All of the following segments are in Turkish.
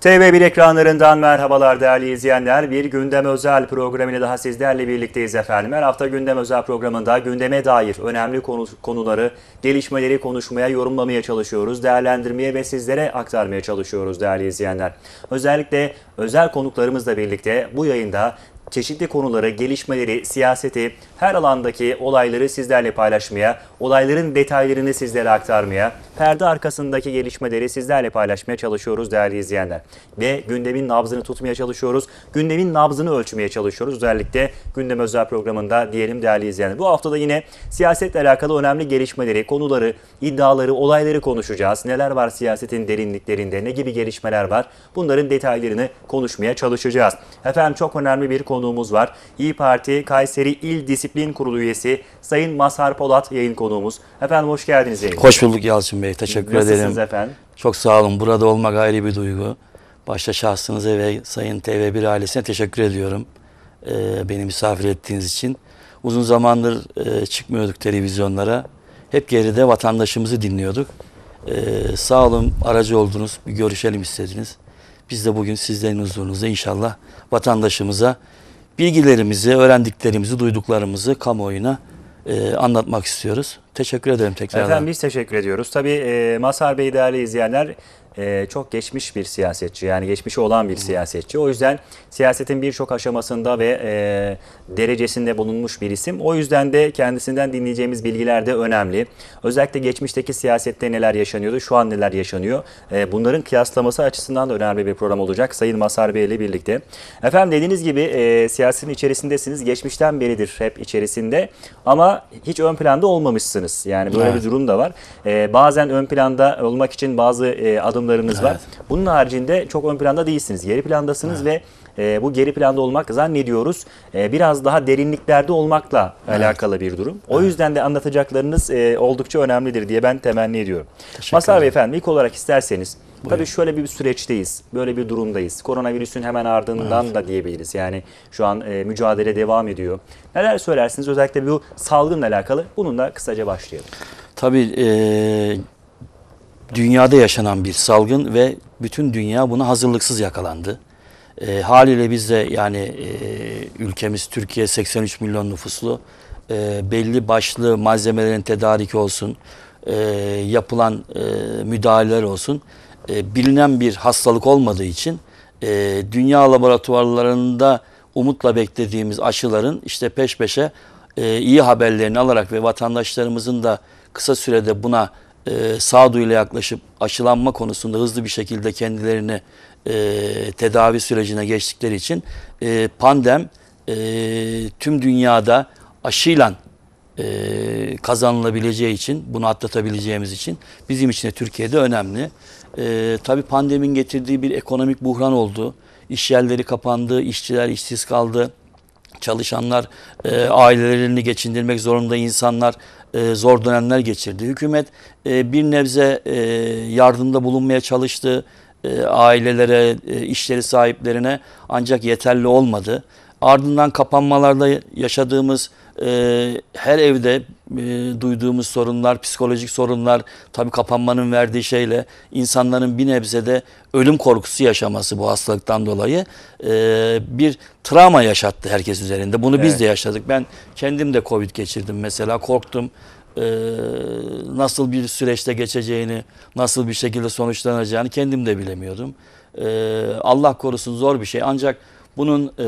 TV1 ekranlarından merhabalar değerli izleyenler. Bir gündem özel programıyla daha sizlerle birlikteyiz efendim. Her hafta gündem özel programında gündeme dair önemli konu, konuları, gelişmeleri konuşmaya, yorumlamaya çalışıyoruz. Değerlendirmeye ve sizlere aktarmaya çalışıyoruz değerli izleyenler. Özellikle özel konuklarımızla birlikte bu yayında çeşitli konuları, gelişmeleri, siyaseti, her alandaki olayları sizlerle paylaşmaya, olayların detaylarını sizlere aktarmaya, perde arkasındaki gelişmeleri sizlerle paylaşmaya çalışıyoruz değerli izleyenler. Ve gündemin nabzını tutmaya çalışıyoruz. Gündemin nabzını ölçmeye çalışıyoruz. Özellikle gündem özel programında diyelim değerli izleyenler. Bu haftada yine siyasetle alakalı önemli gelişmeleri, konuları, iddiaları, olayları konuşacağız. Neler var siyasetin derinliklerinde, ne gibi gelişmeler var? Bunların detaylarını konuşmaya çalışacağız. Efendim çok önemli bir konu konuğumuz var. İyi Parti Kayseri İl Disiplin Kurulu üyesi Sayın Mazhar Polat yayın konuğumuz. Efendim hoş geldiniz yayın. Hoş bulduk Yalçın Bey. Teşekkür Nasılsınız ederim. Nasılsınız efendim? Çok sağ olun. Burada olmak ayrı bir duygu. Başta şahsınıza ve Sayın TV1 ailesine teşekkür ediyorum. Ee, beni misafir ettiğiniz için. Uzun zamandır e, çıkmıyorduk televizyonlara. Hep geride vatandaşımızı dinliyorduk. Ee, sağ olun aracı oldunuz. Bir görüşelim istediniz. Biz de bugün sizlerin huzurunuzda inşallah vatandaşımıza bilgilerimizi, öğrendiklerimizi, duyduklarımızı kamuoyuna e, anlatmak istiyoruz. Teşekkür ederim tekrar. Efendim biz teşekkür ediyoruz. Tabii e, Mazhar Bey değerli izleyenler e, çok geçmiş bir siyasetçi yani geçmişi olan bir siyasetçi. O yüzden siyasetin birçok aşamasında ve e, derecesinde bulunmuş bir isim. O yüzden de kendisinden dinleyeceğimiz bilgiler de önemli. Özellikle geçmişteki siyasette neler yaşanıyordu, şu an neler yaşanıyor. E, bunların kıyaslaması açısından da önemli bir program olacak Sayın Masar Bey ile birlikte. Efendim dediğiniz gibi e, siyasetin içerisindesiniz. Geçmişten beridir hep içerisinde ama hiç ön planda olmamışsınız. Yani böyle evet. bir durum da var. E, bazen ön planda olmak için bazı e, adım takımlarınız evet. var. Bunun haricinde çok ön planda değilsiniz. Geri plandasınız evet. ve e, bu geri planda olmak zannediyoruz e, biraz daha derinliklerde olmakla evet. alakalı bir durum. O evet. yüzden de anlatacaklarınız e, oldukça önemlidir diye ben temenni ediyorum. Masal Bey efendim ilk olarak isterseniz Buyurun. Tabii şöyle bir süreçteyiz, böyle bir durumdayız. Koronavirüsün hemen ardından evet. da diyebiliriz. Yani şu an e, mücadele devam ediyor. Neler söylersiniz özellikle bu salgınla alakalı? Bununla kısaca başlayalım. Tabii e, dünyada yaşanan bir salgın ve bütün dünya buna hazırlıksız yakalandı. E, haliyle biz de yani e, ülkemiz Türkiye 83 milyon nüfuslu e, belli başlı malzemelerin tedariki olsun, e, yapılan e, müdahaleler olsun e, bilinen bir hastalık olmadığı için e, dünya laboratuvarlarında umutla beklediğimiz aşıların işte peş peşe e, iyi haberlerini alarak ve vatandaşlarımızın da kısa sürede buna e, sağduyuyla yaklaşıp aşılanma konusunda hızlı bir şekilde kendilerini e, tedavi sürecine geçtikleri için e, pandem e, tüm dünyada aşıyla e, kazanılabileceği için, bunu atlatabileceğimiz için bizim için de Türkiye'de önemli. E, tabii pandemin getirdiği bir ekonomik buhran oldu. İş yerleri kapandı, işçiler işsiz kaldı çalışanlar, e, ailelerini geçindirmek zorunda insanlar e, zor dönemler geçirdi. Hükümet e, bir nebze e, yardımda bulunmaya çalıştı e, ailelere, e, işleri sahiplerine ancak yeterli olmadı. Ardından kapanmalarda yaşadığımız e, her evde e, duyduğumuz sorunlar, psikolojik sorunlar, tabii kapanmanın verdiği şeyle insanların bir nebze de ölüm korkusu yaşaması bu hastalıktan dolayı e, bir travma yaşattı herkes üzerinde. Bunu evet. biz de yaşadık. Ben kendim de Covid geçirdim mesela korktum. Ee, nasıl bir süreçte geçeceğini, nasıl bir şekilde sonuçlanacağını kendim de bilemiyordum. Ee, Allah korusun zor bir şey ancak bunun e,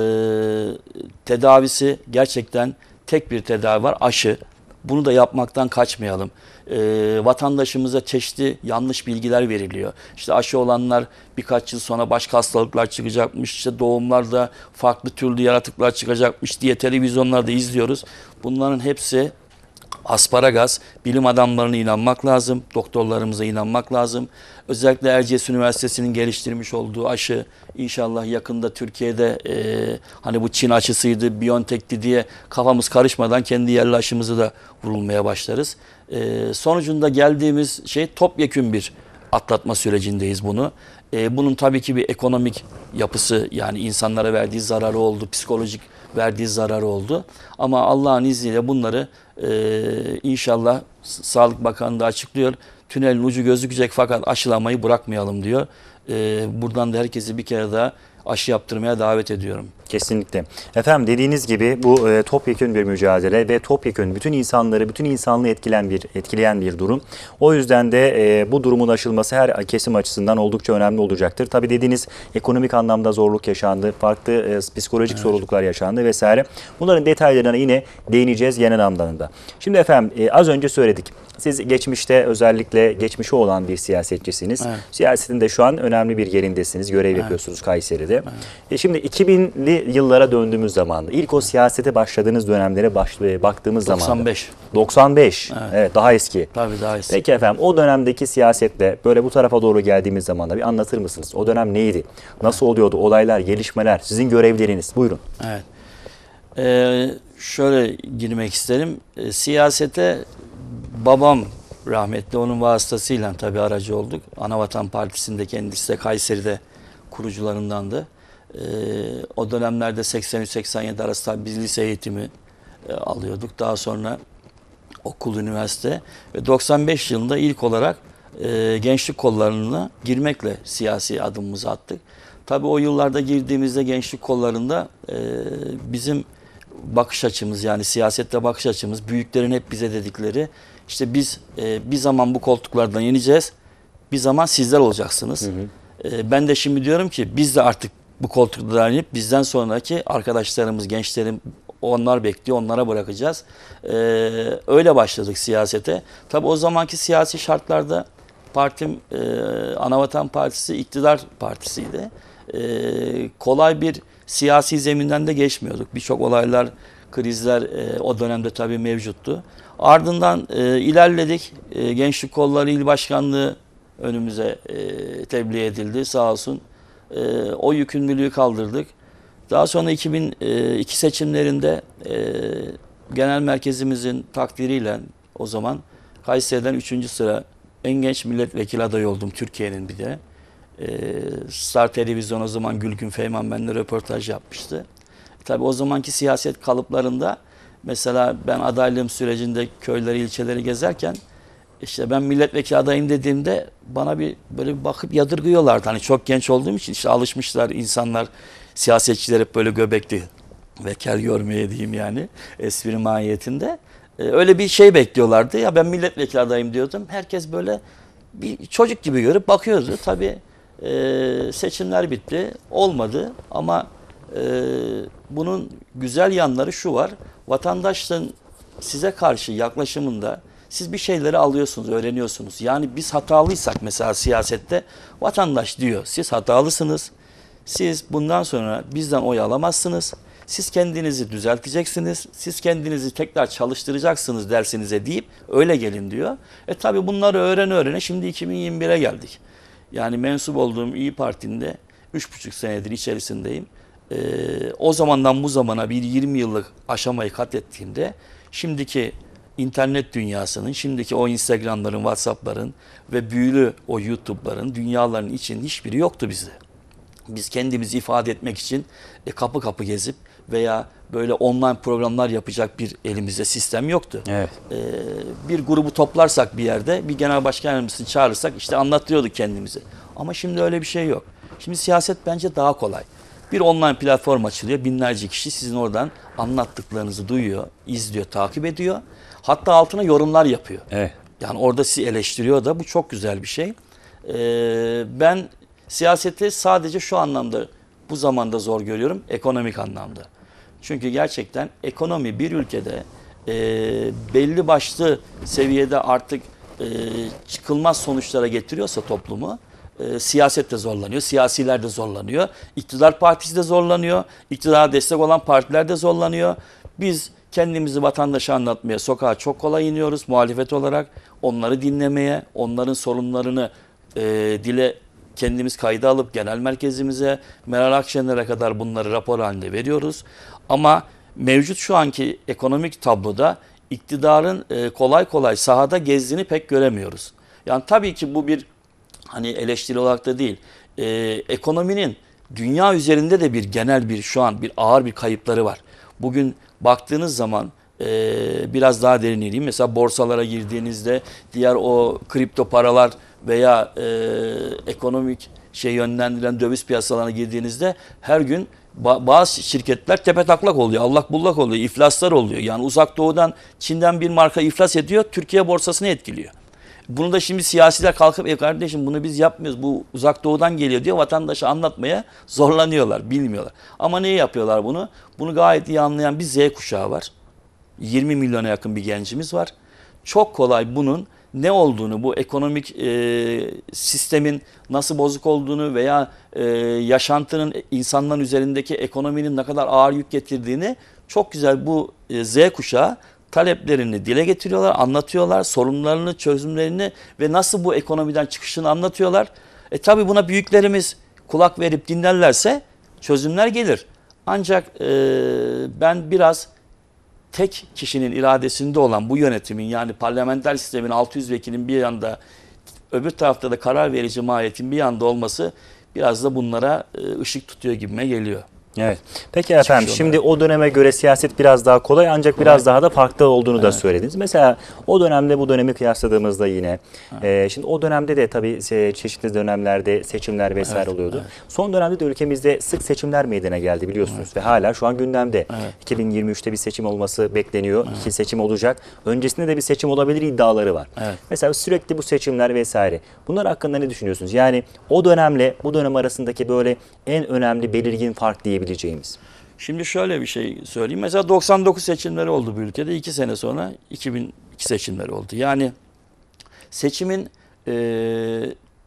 tedavisi gerçekten tek bir tedavi var aşı. Bunu da yapmaktan kaçmayalım. E, vatandaşımıza çeşitli yanlış bilgiler veriliyor. İşte aşı olanlar birkaç yıl sonra başka hastalıklar çıkacakmış, işte doğumlarda farklı türlü yaratıklar çıkacakmış diye televizyonlarda izliyoruz. Bunların hepsi asparagas, bilim adamlarına inanmak lazım, doktorlarımıza inanmak lazım. Özellikle Erciyes Üniversitesi'nin geliştirmiş olduğu aşı inşallah yakında Türkiye'de e, hani bu Çin aşısıydı, Biontech'ti diye kafamız karışmadan kendi yerli aşımızı da vurulmaya başlarız. E, sonucunda geldiğimiz şey topyekün bir atlatma sürecindeyiz bunu. E, bunun tabii ki bir ekonomik yapısı yani insanlara verdiği zararı oldu, psikolojik verdiği zararı oldu. Ama Allah'ın izniyle bunları ee, inşallah Sağlık Bakanı da açıklıyor. Tünelin ucu gözükecek fakat aşılamayı bırakmayalım diyor. Ee, buradan da herkesi bir kere daha aşı yaptırmaya davet ediyorum. Kesinlikle. Efendim dediğiniz gibi bu e, topyekün bir mücadele ve topyekün bütün insanları, bütün insanlığı etkilen bir etkileyen bir durum. O yüzden de e, bu durumun aşılması her kesim açısından oldukça önemli olacaktır. Tabi dediğiniz ekonomik anlamda zorluk yaşandı, farklı e, psikolojik evet. zorluklar yaşandı vesaire. Bunların detaylarına yine değineceğiz genel anlamda. Şimdi efendim e, az önce söyledik. Siz geçmişte özellikle geçmişi olan bir siyasetçisiniz. Evet. Siyasetin şu an önemli bir yerindesiniz. Görev evet. yapıyorsunuz Kayseri'de. Evet. E şimdi 2000'li yıllara döndüğümüz zaman, ilk o siyasete başladığınız dönemlere baş, baktığımız zaman. 95. 95. Evet. evet. daha eski. Tabii daha eski. Peki efendim o dönemdeki siyasetle böyle bu tarafa doğru geldiğimiz zaman da bir anlatır mısınız? O dönem neydi? Nasıl oluyordu? Olaylar, gelişmeler, sizin görevleriniz. Buyurun. Evet. Ee, şöyle girmek isterim. Ee, siyasete babam rahmetli onun vasıtasıyla tabii aracı olduk. Anavatan Partisi'nde kendisi de Kayseri'de kurucularındandı. Ee, o dönemlerde 83-87 arasında biz lise eğitimi e, alıyorduk. Daha sonra okul, üniversite ve 95 yılında ilk olarak e, gençlik kollarına girmekle siyasi adımımızı attık. Tabii o yıllarda girdiğimizde gençlik kollarında e, bizim bakış açımız yani siyasette bakış açımız büyüklerin hep bize dedikleri işte biz e, bir zaman bu koltuklardan yeneceğiz bir zaman sizler olacaksınız. Hı hı. E, ben de şimdi diyorum ki biz de artık bu koltuklara inip bizden sonraki arkadaşlarımız, gençlerim onlar bekliyor, onlara bırakacağız. Ee, öyle başladık siyasete. Tabi o zamanki siyasi şartlarda partim e, Anavatan Partisi iktidar partisiydi. E, kolay bir siyasi zeminden de geçmiyorduk. Birçok olaylar, krizler e, o dönemde tabi mevcuttu. Ardından e, ilerledik. E, Gençlik Kolları il Başkanlığı önümüze e, tebliğ edildi sağ olsun e, o yükümlülüğü kaldırdık. Daha sonra 2002 e, seçimlerinde e, genel merkezimizin takdiriyle o zaman Kayseri'den 3. sıra en genç milletvekili adayı oldum Türkiye'nin bir de. E, Star Televizyon o zaman Gülgün Feyman benimle röportaj yapmıştı. Tabii o zamanki siyaset kalıplarında mesela ben adaylığım sürecinde köyleri, ilçeleri gezerken işte ben milletvekili adayım dediğimde bana bir böyle bir bakıp yadırgıyorlardı. Hani çok genç olduğum için işte alışmışlar insanlar siyasetçiler hep böyle göbekli ve görmeye diyeyim yani espri mahiyetinde. Ee, öyle bir şey bekliyorlardı. Ya ben milletvekili adayım diyordum. Herkes böyle bir çocuk gibi görüp bakıyordu. Tabii e, seçimler bitti. Olmadı ama e, bunun güzel yanları şu var. Vatandaşın size karşı yaklaşımında siz bir şeyleri alıyorsunuz, öğreniyorsunuz. Yani biz hatalıysak mesela siyasette vatandaş diyor siz hatalısınız. Siz bundan sonra bizden oy alamazsınız. Siz kendinizi düzelteceksiniz. Siz kendinizi tekrar çalıştıracaksınız dersinize deyip öyle gelin diyor. E tabi bunları öğren öğrene şimdi 2021'e geldik. Yani mensup olduğum İyi Parti'nde 3,5 senedir içerisindeyim. Ee, o zamandan bu zamana bir 20 yıllık aşamayı katlettiğimde şimdiki internet dünyasının, şimdiki o Instagram'ların, Whatsapp'ların ve büyülü o YouTube'ların dünyaların için hiçbiri yoktu bizde. Biz kendimizi ifade etmek için e, kapı kapı gezip veya böyle online programlar yapacak bir elimizde sistem yoktu. Evet. Ee, bir grubu toplarsak bir yerde bir genel başkan yardımcısını çağırırsak işte anlatıyorduk kendimizi. Ama şimdi öyle bir şey yok. Şimdi siyaset bence daha kolay. Bir online platform açılıyor. Binlerce kişi sizin oradan anlattıklarınızı duyuyor, izliyor, takip ediyor. Hatta altına yorumlar yapıyor. Evet. Yani orada sizi eleştiriyor da bu çok güzel bir şey. Ee, ben siyaseti sadece şu anlamda bu zamanda zor görüyorum. Ekonomik anlamda. Çünkü gerçekten ekonomi bir ülkede e, belli başlı seviyede artık e, çıkılmaz sonuçlara getiriyorsa toplumu e, siyaset de zorlanıyor, siyasiler de zorlanıyor, iktidar partisi de zorlanıyor, iktidara destek olan partiler de zorlanıyor. Biz Kendimizi vatandaşa anlatmaya sokağa çok kolay iniyoruz muhalefet olarak. Onları dinlemeye, onların sorunlarını e, dile kendimiz kayda alıp genel merkezimize Meral Akşener'e kadar bunları rapor halinde veriyoruz. Ama mevcut şu anki ekonomik tabloda iktidarın e, kolay kolay sahada gezdiğini pek göremiyoruz. Yani tabii ki bu bir hani eleştiri olarak da değil. E, ekonominin dünya üzerinde de bir genel bir şu an bir ağır bir kayıpları var. Bugün baktığınız zaman e, biraz daha derin ineyim. Mesela borsalara girdiğinizde diğer o kripto paralar veya e, ekonomik şey yönlendirilen döviz piyasalarına girdiğinizde her gün bazı şirketler tepe taklak oluyor. Allak bullak oluyor. iflaslar oluyor. Yani uzak doğudan Çin'den bir marka iflas ediyor. Türkiye borsasını etkiliyor. Bunu da şimdi siyasiler kalkıp e kardeşim bunu biz yapmıyoruz. Bu uzak doğudan geliyor diyor. Vatandaşa anlatmaya zorlanıyorlar. Bilmiyorlar. Ama niye yapıyorlar bunu? Bunu gayet iyi anlayan bir Z kuşağı var. 20 milyona yakın bir gencimiz var. Çok kolay bunun ne olduğunu, bu ekonomik e, sistemin nasıl bozuk olduğunu veya e, yaşantının insanların üzerindeki ekonominin ne kadar ağır yük getirdiğini çok güzel bu e, Z kuşağı taleplerini dile getiriyorlar, anlatıyorlar, sorunlarını, çözümlerini ve nasıl bu ekonomiden çıkışını anlatıyorlar. E tabi buna büyüklerimiz kulak verip dinlerlerse çözümler gelir. Ancak e, ben biraz tek kişinin iradesinde olan bu yönetimin yani parlamenter sistemin 600 vekilin bir yanda öbür tarafta da karar verici mahiyetin bir yanda olması biraz da bunlara e, ışık tutuyor gibime geliyor. Evet. Peki efendim Çıkış şey şimdi o döneme göre siyaset biraz daha kolay ancak kolay. biraz daha da farklı olduğunu evet. da söylediniz. Mesela o dönemde bu dönemi kıyasladığımızda yine evet. e, şimdi o dönemde de tabii çeşitli dönemlerde seçimler vesaire evet, oluyordu. Evet. Son dönemde de ülkemizde sık seçimler meydana geldi biliyorsunuz evet. ve hala şu an gündemde. Evet. 2023'te bir seçim olması bekleniyor. Evet. İki seçim olacak. Öncesinde de bir seçim olabilir iddiaları var. Evet. Mesela sürekli bu seçimler vesaire. Bunlar hakkında ne düşünüyorsunuz? Yani o dönemle bu dönem arasındaki böyle en önemli belirgin fark diye diyebileceğimiz. Şimdi şöyle bir şey söyleyeyim. Mesela 99 seçimleri oldu bu ülkede. 2 sene sonra 2002 seçimleri oldu. Yani seçimin e,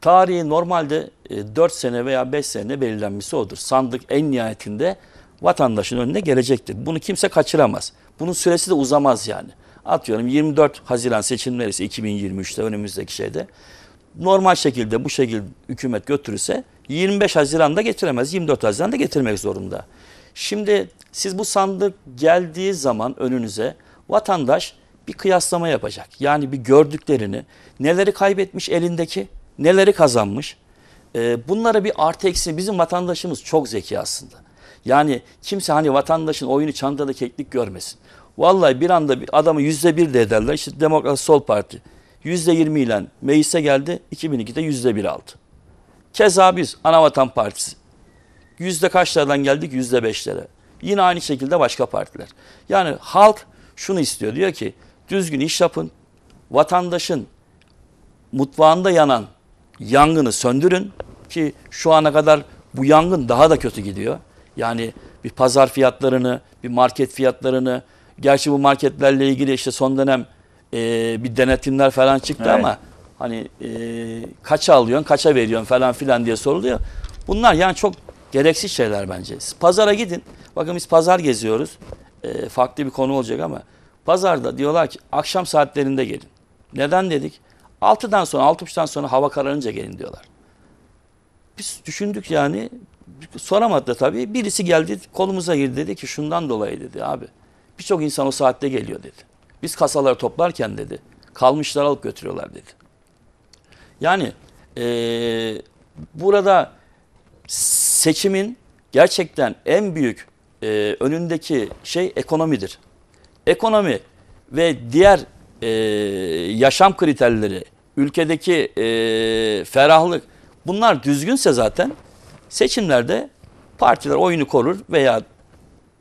tarihi normalde e, 4 sene veya 5 sene belirlenmesi odur. Sandık en nihayetinde vatandaşın önüne gelecektir. Bunu kimse kaçıramaz. Bunun süresi de uzamaz yani. Atıyorum 24 Haziran seçimleri ise 2023'te önümüzdeki şeyde normal şekilde bu şekilde hükümet götürürse 25 Haziran'da getiremez. 24 Haziran'da getirmek zorunda. Şimdi siz bu sandık geldiği zaman önünüze vatandaş bir kıyaslama yapacak. Yani bir gördüklerini, neleri kaybetmiş elindeki, neleri kazanmış. Ee, bunlara bir artı eksi bizim vatandaşımız çok zeki aslında. Yani kimse hani vatandaşın oyunu çantada keklik görmesin. Vallahi bir anda bir adamı yüzde bir de ederler. İşte Demokrat Sol Parti yüzde yirmi ile meclise geldi. 2002'de yüzde bir aldı. Keza biz Anavatan Partisi yüzde kaçlardan geldik? Yüzde beşlere. Yine aynı şekilde başka partiler. Yani halk şunu istiyor. Diyor ki düzgün iş yapın. Vatandaşın mutfağında yanan yangını söndürün ki şu ana kadar bu yangın daha da kötü gidiyor. Yani bir pazar fiyatlarını, bir market fiyatlarını, gerçi bu marketlerle ilgili işte son dönem e, bir denetimler falan çıktı evet. ama Hani e, kaça alıyorsun, kaça veriyorsun falan filan diye soruluyor. Bunlar yani çok gereksiz şeyler bence. Pazara gidin. Bakın biz pazar geziyoruz. E, farklı bir konu olacak ama. Pazarda diyorlar ki akşam saatlerinde gelin. Neden dedik? 6'dan sonra, 6.30'dan sonra hava kararınca gelin diyorlar. Biz düşündük yani. Soramadı da tabii. Birisi geldi kolumuza girdi dedi ki şundan dolayı dedi abi. Birçok insan o saatte geliyor dedi. Biz kasaları toplarken dedi. kalmışlar alıp götürüyorlar dedi. Yani e, burada seçimin gerçekten en büyük e, önündeki şey ekonomidir. Ekonomi ve diğer e, yaşam kriterleri, ülkedeki e, ferahlık bunlar düzgünse zaten seçimlerde partiler oyunu korur veya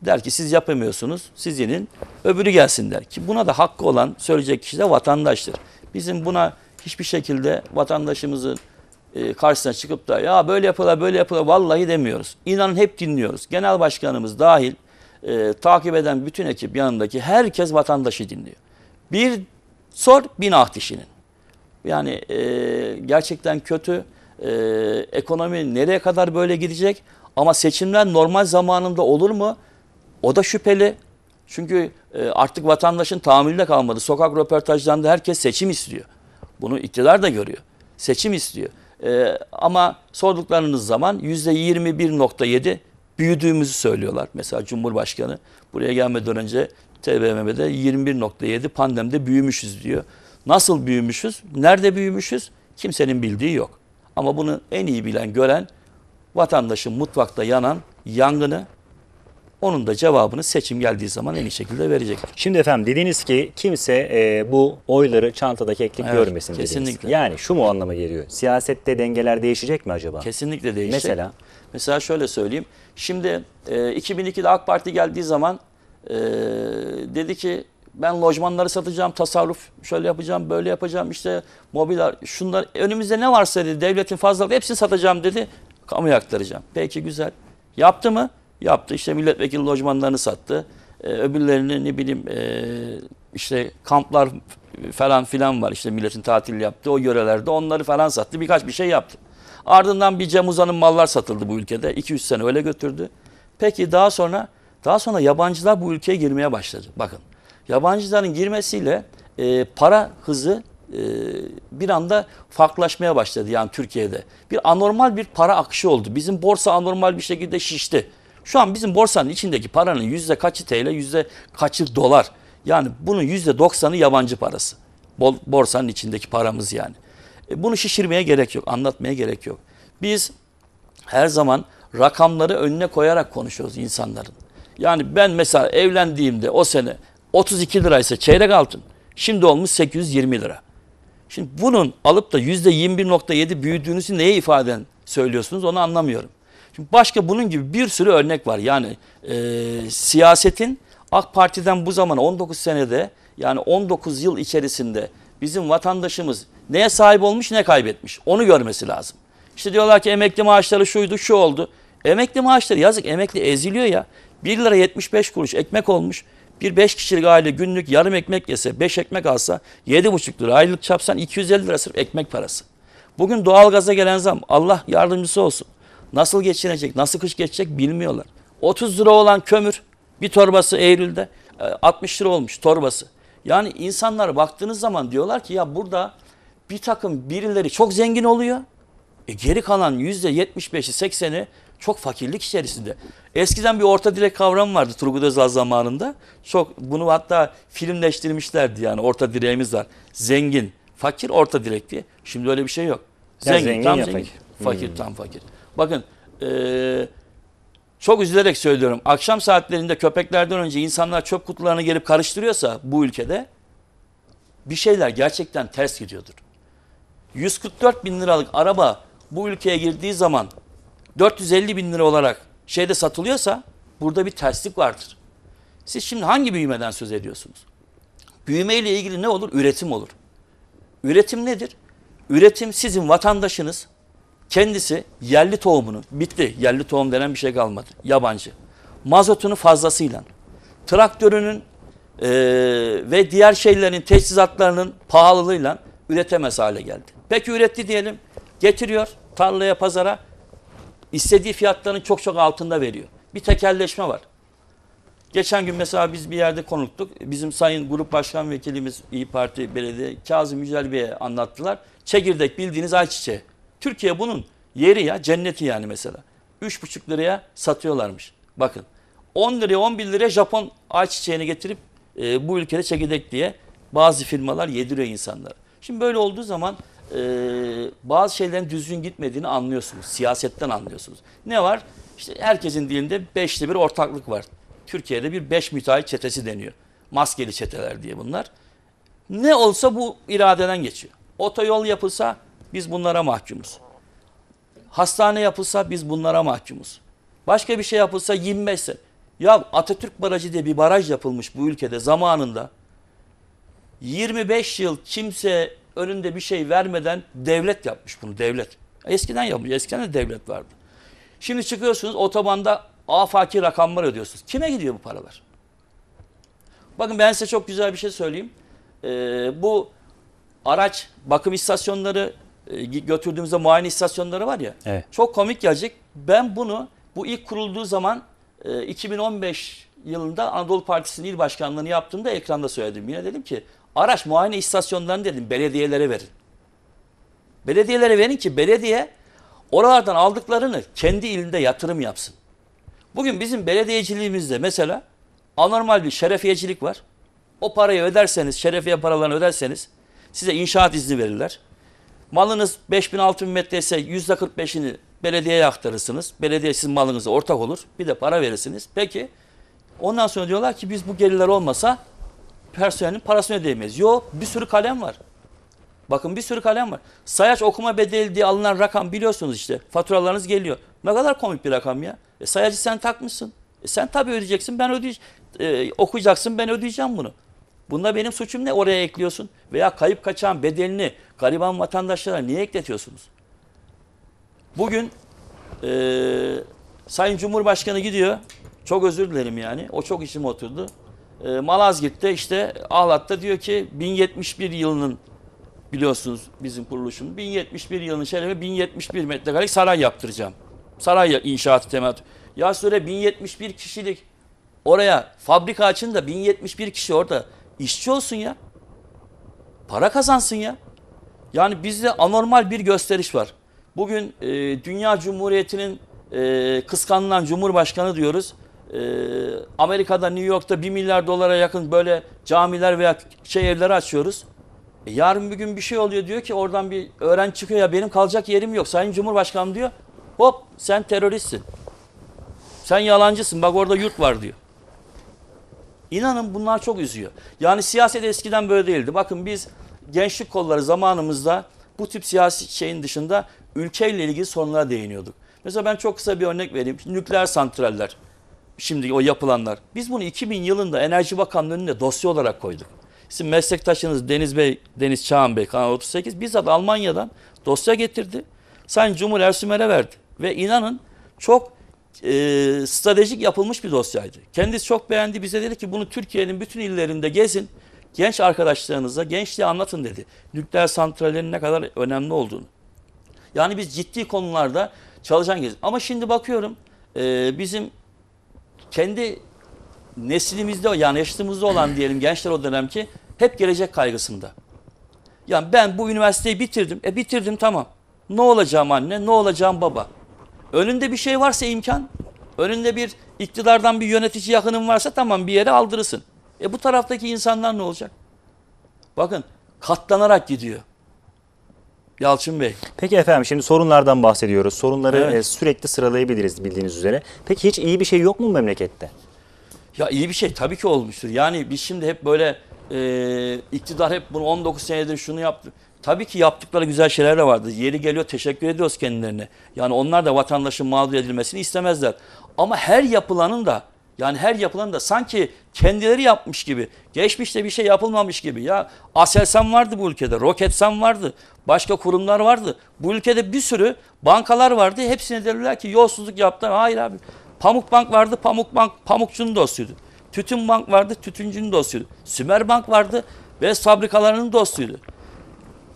der ki siz yapamıyorsunuz siz yenin öbürü gelsin der ki buna da hakkı olan söyleyecek kişi de vatandaştır. Bizim buna hiçbir şekilde vatandaşımızın e, karşısına çıkıp da ya böyle yapıla böyle yapıla vallahi demiyoruz. İnanın hep dinliyoruz. Genel başkanımız dahil e, takip eden bütün ekip yanındaki herkes vatandaşı dinliyor. Bir sor bin ah dişinin. Yani e, gerçekten kötü e, ekonomi nereye kadar böyle gidecek ama seçimler normal zamanında olur mu? O da şüpheli. Çünkü e, artık vatandaşın tahammülüne kalmadı. Sokak röportajlarında herkes seçim istiyor. Bunu iktidar da görüyor. Seçim istiyor. Ee, ama sorduklarınız zaman %21.7 büyüdüğümüzü söylüyorlar. Mesela Cumhurbaşkanı buraya gelmeden önce TBMM'de 21.7 pandemide büyümüşüz diyor. Nasıl büyümüşüz? Nerede büyümüşüz? Kimsenin bildiği yok. Ama bunu en iyi bilen, gören vatandaşın mutfakta yanan yangını onun da cevabını seçim geldiği zaman en iyi şekilde verecek. Şimdi efendim dediniz ki kimse e, bu oyları çantada keklik evet, görmesin kesinlikle. dediniz. Yani şu mu anlama geliyor? Siyasette dengeler değişecek mi acaba? Kesinlikle değişecek. Mesela? Mesela şöyle söyleyeyim. Şimdi e, 2002'de AK Parti geldiği zaman e, dedi ki ben lojmanları satacağım, tasarruf şöyle yapacağım, böyle yapacağım işte mobiler şunlar önümüzde ne varsa dedi devletin fazlalığı hepsini satacağım dedi kamuya aktaracağım. Peki güzel. Yaptı mı? yaptı. İşte milletvekili lojmanlarını sattı. E, öbürlerini ne bileyim e, işte kamplar falan filan var. İşte milletin tatil yaptı o yörelerde onları falan sattı. Birkaç bir şey yaptı. Ardından bir Cem Uzan'ın mallar satıldı bu ülkede. 2-3 sene öyle götürdü. Peki daha sonra daha sonra yabancılar bu ülkeye girmeye başladı. Bakın yabancıların girmesiyle e, para hızı e, bir anda farklılaşmaya başladı yani Türkiye'de. Bir anormal bir para akışı oldu. Bizim borsa anormal bir şekilde şişti. Şu an bizim borsanın içindeki paranın yüzde kaçı TL, yüzde kaçı dolar. Yani bunun yüzde doksanı yabancı parası. Borsanın içindeki paramız yani. E bunu şişirmeye gerek yok, anlatmaya gerek yok. Biz her zaman rakamları önüne koyarak konuşuyoruz insanların. Yani ben mesela evlendiğimde o sene 32 liraysa çeyrek altın. Şimdi olmuş 820 lira. Şimdi bunun alıp da %21.7 büyüdüğünüzü neye ifaden söylüyorsunuz onu anlamıyorum. Çünkü başka bunun gibi bir sürü örnek var. Yani e, siyasetin AK Parti'den bu zamana 19 senede yani 19 yıl içerisinde bizim vatandaşımız neye sahip olmuş ne kaybetmiş onu görmesi lazım. İşte diyorlar ki emekli maaşları şuydu şu oldu. Emekli maaşları yazık emekli eziliyor ya. 1 lira 75 kuruş ekmek olmuş. Bir 5 kişilik aile günlük yarım ekmek yese 5 ekmek alsa 7,5 lira aylık çapsan 250 lira sırf ekmek parası. Bugün doğalgaza gelen zam Allah yardımcısı olsun. Nasıl geçinecek, nasıl kış geçecek bilmiyorlar. 30 lira olan kömür bir torbası Eylül'de 60 e, lira olmuş torbası. Yani insanlar baktığınız zaman diyorlar ki ya burada bir takım birileri çok zengin oluyor. E geri kalan %75'i 80'i çok fakirlik içerisinde. Eskiden bir orta direk kavramı vardı Turgut Özal zamanında. Çok bunu hatta filmleştirmişlerdi yani orta direğimiz var. Zengin, fakir, orta direk diye. Şimdi öyle bir şey yok. Zengin, zengin tam ya zengin. Fakir, fakir hmm. tam fakir. Bakın e, çok üzülerek söylüyorum. Akşam saatlerinde köpeklerden önce insanlar çöp kutularını gelip karıştırıyorsa bu ülkede bir şeyler gerçekten ters gidiyordur. 144 bin liralık araba bu ülkeye girdiği zaman 450 bin lira olarak şeyde satılıyorsa burada bir terslik vardır. Siz şimdi hangi büyümeden söz ediyorsunuz? Büyümeyle ilgili ne olur? Üretim olur. Üretim nedir? Üretim sizin vatandaşınız Kendisi yerli tohumunu, bitti yerli tohum denen bir şey kalmadı, yabancı. Mazotunu fazlasıyla, traktörünün e, ve diğer şeylerin, teçhizatlarının pahalılığıyla üretemez hale geldi. Peki üretti diyelim, getiriyor tarlaya, pazara, istediği fiyatların çok çok altında veriyor. Bir tekelleşme var. Geçen gün mesela biz bir yerde konuktuk. Bizim sayın grup başkan vekilimiz İyi Parti Belediye Kazım Yücel Bey'e anlattılar. Çekirdek bildiğiniz ayçiçeği. Türkiye bunun yeri ya cenneti yani mesela. 3,5 liraya satıyorlarmış. Bakın 10 liraya 11 liraya Japon ayçiçeğini getirip e, bu ülkede çekirdek diye bazı firmalar yediriyor insanlar. Şimdi böyle olduğu zaman e, bazı şeylerin düzgün gitmediğini anlıyorsunuz. Siyasetten anlıyorsunuz. Ne var? İşte herkesin dilinde beşli bir ortaklık var. Türkiye'de bir beş müteahhit çetesi deniyor. Maskeli çeteler diye bunlar. Ne olsa bu iradeden geçiyor. Otoyol yapılsa biz bunlara mahkumuz. Hastane yapılsa biz bunlara mahkumuz. Başka bir şey yapılsa 25 sene. Ya Atatürk Barajı diye bir baraj yapılmış bu ülkede zamanında. 25 yıl kimse önünde bir şey vermeden devlet yapmış bunu devlet. Eskiden yapmış. Eskiden de devlet vardı. Şimdi çıkıyorsunuz otobanda afaki rakamlar ödüyorsunuz. Kime gidiyor bu paralar? Bakın ben size çok güzel bir şey söyleyeyim. Ee, bu araç bakım istasyonları e, götürdüğümüzde muayene istasyonları var ya. Evet. Çok komik gelecek. Ben bunu bu ilk kurulduğu zaman 2015 e, yılında Anadolu Partisi'nin il başkanlığını yaptığımda ekranda söyledim. Yine dedim ki araç muayene istasyonlarını dedim belediyelere verin. Belediyelere verin ki belediye oralardan aldıklarını kendi ilinde yatırım yapsın. Bugün bizim belediyeciliğimizde mesela anormal bir şerefiyecilik var. O parayı öderseniz, şerefiye paralarını öderseniz size inşaat izni verirler. Malınız 5000-6000 metre ise %45'ini belediyeye aktarırsınız. Belediye sizin malınıza ortak olur. Bir de para verirsiniz. Peki ondan sonra diyorlar ki biz bu gelirler olmasa personelin parasını ödeyemeyiz. Yok bir sürü kalem var. Bakın bir sürü kalem var. Sayaç okuma bedeli diye alınan rakam biliyorsunuz işte. Faturalarınız geliyor. Ne kadar komik bir rakam ya. E sayacı sen takmışsın. E sen tabii ödeyeceksin ben ödeyeceğim. okuyacaksın ben ödeyeceğim bunu. Bunda benim suçum ne oraya ekliyorsun? Veya kayıp kaçan bedelini gariban vatandaşlara niye ekletiyorsunuz? Bugün e, Sayın Cumhurbaşkanı gidiyor. Çok özür dilerim yani. O çok işime oturdu. E, Malazgirt'te işte Ahlat'ta diyor ki 1071 yılının biliyorsunuz bizim kuruluşun 1071 yılının şerefi 1071 metrekarelik saray yaptıracağım. Saray inşaatı temat. Ya söyle 1071 kişilik oraya fabrika açın da 1071 kişi orada İşçi olsun ya. Para kazansın ya. Yani bizde anormal bir gösteriş var. Bugün e, Dünya Cumhuriyeti'nin e, kıskanılan Cumhurbaşkanı diyoruz. E, Amerika'da New York'ta 1 milyar dolara yakın böyle camiler veya şey açıyoruz. E, yarın bir gün bir şey oluyor diyor ki oradan bir öğrenci çıkıyor ya benim kalacak yerim yok. Sayın Cumhurbaşkanım diyor hop sen teröristsin. Sen yalancısın bak orada yurt var diyor. İnanın bunlar çok üzüyor. Yani siyaset eskiden böyle değildi. Bakın biz gençlik kolları zamanımızda bu tip siyasi şeyin dışında ülkeyle ilgili sorunlara değiniyorduk. Mesela ben çok kısa bir örnek vereyim. Nükleer santraller, şimdi o yapılanlar. Biz bunu 2000 yılında Enerji Bakanlığı'nın da dosya olarak koyduk. Sizin meslektaşınız Deniz Bey, Deniz Çağan Bey, Kanal 38 bizzat Almanya'dan dosya getirdi. Sayın Cumhur Ersümer'e verdi. Ve inanın çok e, stratejik yapılmış bir dosyaydı. Kendisi çok beğendi bize dedi ki bunu Türkiye'nin bütün illerinde gezin. Genç arkadaşlarınıza gençliğe anlatın dedi. Nükleer santrallerin ne kadar önemli olduğunu. Yani biz ciddi konularda çalışan gezin. Ama şimdi bakıyorum e, bizim kendi neslimizde yani yaşlımızda olan diyelim gençler o dönem ki hep gelecek kaygısında. Yani ben bu üniversiteyi bitirdim. E bitirdim tamam. Ne olacağım anne? Ne olacağım baba? Önünde bir şey varsa imkan, önünde bir iktidardan bir yönetici yakınım varsa tamam bir yere aldırırsın. E bu taraftaki insanlar ne olacak? Bakın katlanarak gidiyor. Yalçın Bey. Peki efendim şimdi sorunlardan bahsediyoruz. Sorunları evet. E, sürekli sıralayabiliriz bildiğiniz üzere. Peki hiç iyi bir şey yok mu memlekette? Ya iyi bir şey tabii ki olmuştur. Yani biz şimdi hep böyle e, iktidar hep bunu 19 senedir şunu yaptı. Tabii ki yaptıkları güzel şeyler de vardı. Yeri geliyor teşekkür ediyoruz kendilerine. Yani onlar da vatandaşın mağdur edilmesini istemezler. Ama her yapılanın da yani her yapılanın da sanki kendileri yapmış gibi, geçmişte bir şey yapılmamış gibi. Ya Aselsan vardı bu ülkede, Roketsan vardı, başka kurumlar vardı. Bu ülkede bir sürü bankalar vardı. Hepsine derler ki yolsuzluk yaptılar. Hayır abi. Pamuk Bank vardı, Pamuk Bank pamukçunun dostuydu. Tütün Bank vardı, tütüncünün dostuydu. Sümer Bank vardı, bez fabrikalarının dostuydu.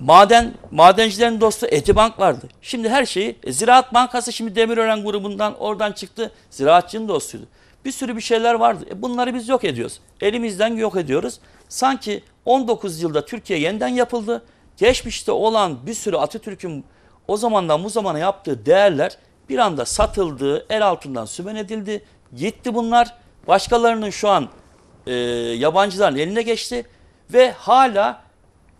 Maden, madencilerin dostu Etibank vardı. Şimdi her şeyi, e, Ziraat Bankası şimdi Demirören grubundan oradan çıktı. Ziraatçının dostuydu. Bir sürü bir şeyler vardı. E, bunları biz yok ediyoruz. Elimizden yok ediyoruz. Sanki 19 yılda Türkiye yeniden yapıldı. Geçmişte olan bir sürü Atatürk'ün o zamandan bu zamana yaptığı değerler bir anda satıldı, el altından sümen edildi. Gitti bunlar. Başkalarının şu an e, yabancıların eline geçti. Ve hala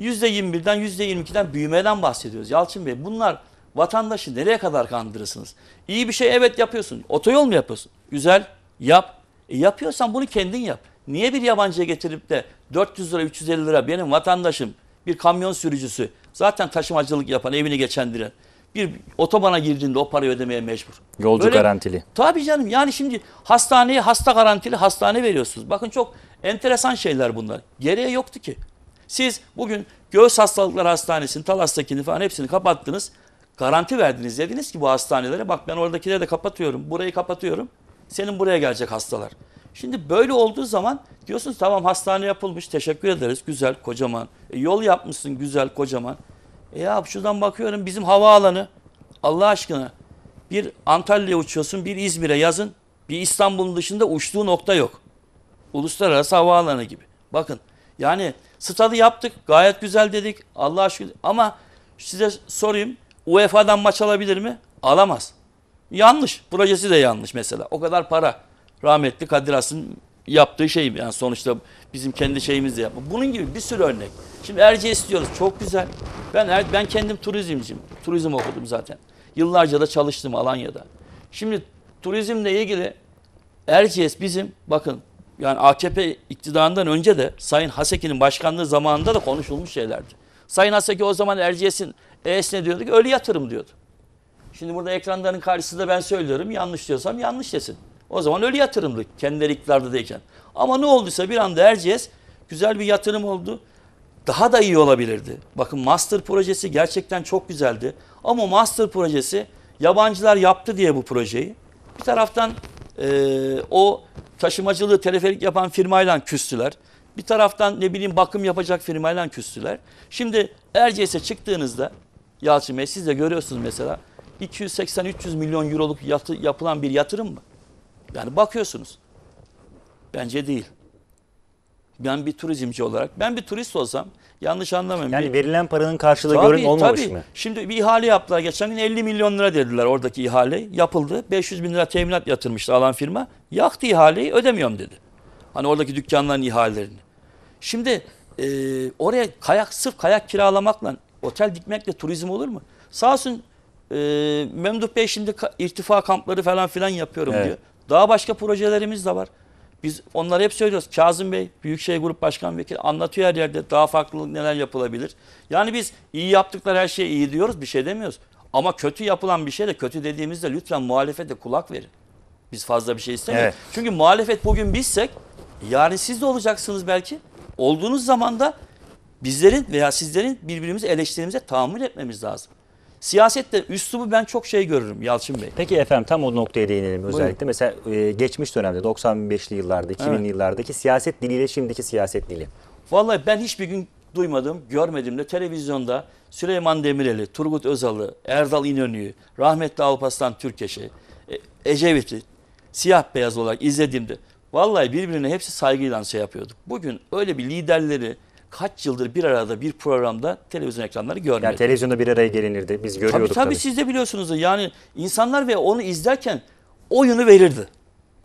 %21'den %22'den büyümeden bahsediyoruz Yalçın Bey. Bunlar vatandaşı nereye kadar kandırırsınız? İyi bir şey evet yapıyorsun. Otoyol mu yapıyorsun? Güzel yap. E yapıyorsan bunu kendin yap. Niye bir yabancıya getirip de 400 lira 350 lira benim vatandaşım bir kamyon sürücüsü zaten taşımacılık yapan evini geçendiren bir otobana girdiğinde o parayı ödemeye mecbur. Yolcu Böyle, garantili. Tabii canım yani şimdi hastaneye hasta garantili hastane veriyorsunuz. Bakın çok enteresan şeyler bunlar. Gereği yoktu ki. Siz bugün göğüs hastalıkları hastanesini, Talas'takini falan hepsini kapattınız. Garanti verdiniz. Dediniz ki bu hastanelere bak ben oradakileri de kapatıyorum. Burayı kapatıyorum. Senin buraya gelecek hastalar. Şimdi böyle olduğu zaman diyorsunuz tamam hastane yapılmış teşekkür ederiz güzel kocaman. E, yol yapmışsın güzel kocaman. E ya şuradan bakıyorum bizim havaalanı Allah aşkına bir Antalya'ya uçuyorsun bir İzmir'e yazın bir İstanbul'un dışında uçtuğu nokta yok. Uluslararası havaalanı gibi. Bakın yani stadı yaptık gayet güzel dedik Allah aşkına ama size sorayım UEFA'dan maç alabilir mi? Alamaz. Yanlış. Projesi de yanlış mesela. O kadar para. Rahmetli Kadir As'ın yaptığı şey yani sonuçta bizim kendi şeyimiz de yapma. Bunun gibi bir sürü örnek. Şimdi Erce istiyoruz. Çok güzel. Ben ben kendim turizmciyim. Turizm okudum zaten. Yıllarca da çalıştım Alanya'da. Şimdi turizmle ilgili Erciyes bizim bakın yani AKP iktidarından önce de Sayın Haseki'nin başkanlığı zamanında da konuşulmuş şeylerdi. Sayın Haseki o zaman Erciyes'in ES'ine diyordu ki ölü yatırım diyordu. Şimdi burada ekranların karşısında ben söylüyorum yanlış diyorsam yanlış desin. O zaman ölü yatırımdı kendileri iktidarda deyken. Ama ne olduysa bir anda Erciyes güzel bir yatırım oldu. Daha da iyi olabilirdi. Bakın master projesi gerçekten çok güzeldi. Ama master projesi yabancılar yaptı diye bu projeyi. Bir taraftan e, o taşımacılığı teleferik yapan firmayla küstüler. Bir taraftan ne bileyim bakım yapacak firmayla küstüler. Şimdi Erciyes'e çıktığınızda Yalçın Bey siz de görüyorsunuz mesela 280-300 milyon euroluk yatı, yapılan bir yatırım mı? Yani bakıyorsunuz. Bence değil. Ben bir turizmci olarak ben bir turist olsam Yanlış anlamayın. Yani verilen paranın karşılığı tabii, görün olmamış tabii. mı? Şimdi bir ihale yaptılar. Geçen gün 50 milyon lira dediler oradaki ihale. Yapıldı. 500 bin lira teminat yatırmıştı alan firma. Yaktı ihaleyi ödemiyorum dedi. Hani oradaki dükkanların ihalelerini. Şimdi e, oraya kayak sırf kayak kiralamakla otel dikmekle turizm olur mu? Sağ olsun e, Memduh Bey şimdi irtifa kampları falan filan yapıyorum evet. diyor. Daha başka projelerimiz de var. Biz onları hep söylüyoruz. Kazım Bey, Büyükşehir Grup Başkan Vekili anlatıyor her yerde daha farklı neler yapılabilir. Yani biz iyi yaptıkları her şeye iyi diyoruz bir şey demiyoruz. Ama kötü yapılan bir şey de kötü dediğimizde lütfen muhalefete kulak verin. Biz fazla bir şey istemiyoruz. Evet. Çünkü muhalefet bugün bizsek yani siz de olacaksınız belki. Olduğunuz zaman da bizlerin veya sizlerin birbirimizi eleştirimize tahammül etmemiz lazım. Siyasette üslubu ben çok şey görürüm Yalçın Bey. Peki efendim tam o noktaya değinelim özellikle. Buyurun. Mesela e, geçmiş dönemde 95'li yıllarda, 2000'li evet. yıllardaki siyaset diliyle şimdiki siyaset dili. Vallahi ben hiçbir gün duymadım, görmedim de televizyonda Süleyman Demirel'i, Turgut Özal'ı, Erdal İnönü'yü, rahmetli Alpaslan Türkeş'i, e, Ecevit'i siyah beyaz olarak izlediğimde vallahi birbirine hepsi saygıyla şey yapıyordu. Bugün öyle bir liderleri kaç yıldır bir arada bir programda televizyon ekranları görmedik. Yani televizyonda bir araya gelinirdi. Biz görüyorduk tabii. Tabii, tabii. siz de biliyorsunuz. Yani insanlar ve onu izlerken oyunu verirdi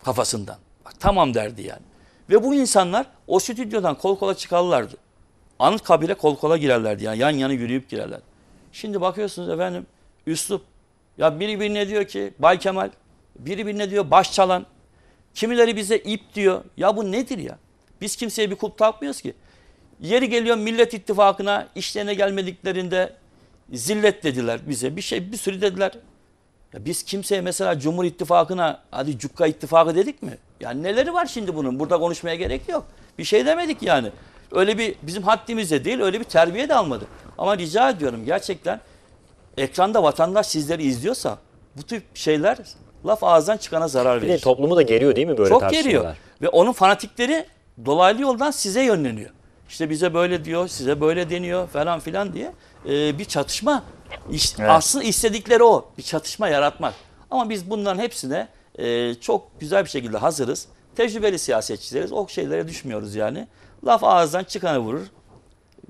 kafasından. Bak, tamam derdi yani. Ve bu insanlar o stüdyodan kol kola çıkarlardı. Anıt kabile kol kola girerlerdi. Yani yan yana yürüyüp girerlerdi. Şimdi bakıyorsunuz efendim üslup. Ya biri birine diyor ki Bay Kemal. Biri birine diyor baş çalan. Kimileri bize ip diyor. Ya bu nedir ya? Biz kimseye bir kulp takmıyoruz ki. Yeri geliyor Millet İttifakı'na işlerine gelmediklerinde zillet dediler bize. Bir şey bir sürü dediler. Ya biz kimseye mesela Cumhur İttifakı'na hadi Cukka İttifakı dedik mi? Yani neleri var şimdi bunun? Burada konuşmaya gerek yok. Bir şey demedik yani. Öyle bir bizim haddimizde değil öyle bir terbiye de almadık. Ama rica ediyorum gerçekten ekranda vatandaş sizleri izliyorsa bu tip şeyler laf ağızdan çıkana zarar verir. Bir de toplumu da geriyor değil mi böyle Çok Çok geriyor ve onun fanatikleri dolaylı yoldan size yönleniyor. İşte bize böyle diyor, size böyle deniyor falan filan diye e, bir çatışma. İşte evet. Aslında istedikleri o. Bir çatışma yaratmak. Ama biz bunların hepsine e, çok güzel bir şekilde hazırız. Tecrübeli siyasetçileriz. O şeylere düşmüyoruz yani. Laf ağızdan çıkanı vurur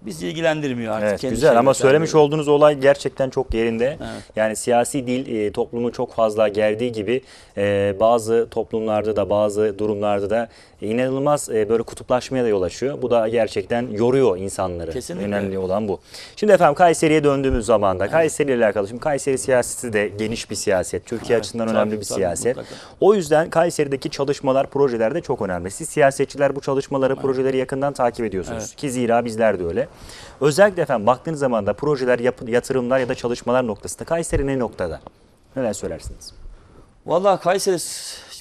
biz ilgilendirmiyor artık. Evet, kendi güzel ama söylemiş böyle. olduğunuz olay gerçekten çok yerinde. Evet. Yani siyasi dil e, toplumu çok fazla gerdiği gibi e, bazı toplumlarda da bazı durumlarda da inanılmaz e, böyle kutuplaşmaya da yol açıyor. Bu da gerçekten yoruyor insanları. Kesinlikle. Önemli olan bu. Şimdi efendim Kayseri'ye döndüğümüz zaman da evet. Kayseri ile alakalı. Şimdi Kayseri siyaseti de geniş bir siyaset. Türkiye evet, açısından tabii, önemli bir tabii, siyaset. Mutlaka. O yüzden Kayseri'deki çalışmalar, projeler de çok önemli. Siz siyasetçiler bu çalışmaları, evet. projeleri yakından takip ediyorsunuz. Evet. Ki zira bizler de öyle. Özellikle efendim baktığınız zaman da projeler, yapı, yatırımlar ya da çalışmalar noktasında Kayseri ne noktada? Neler söylersiniz? Valla Kayseri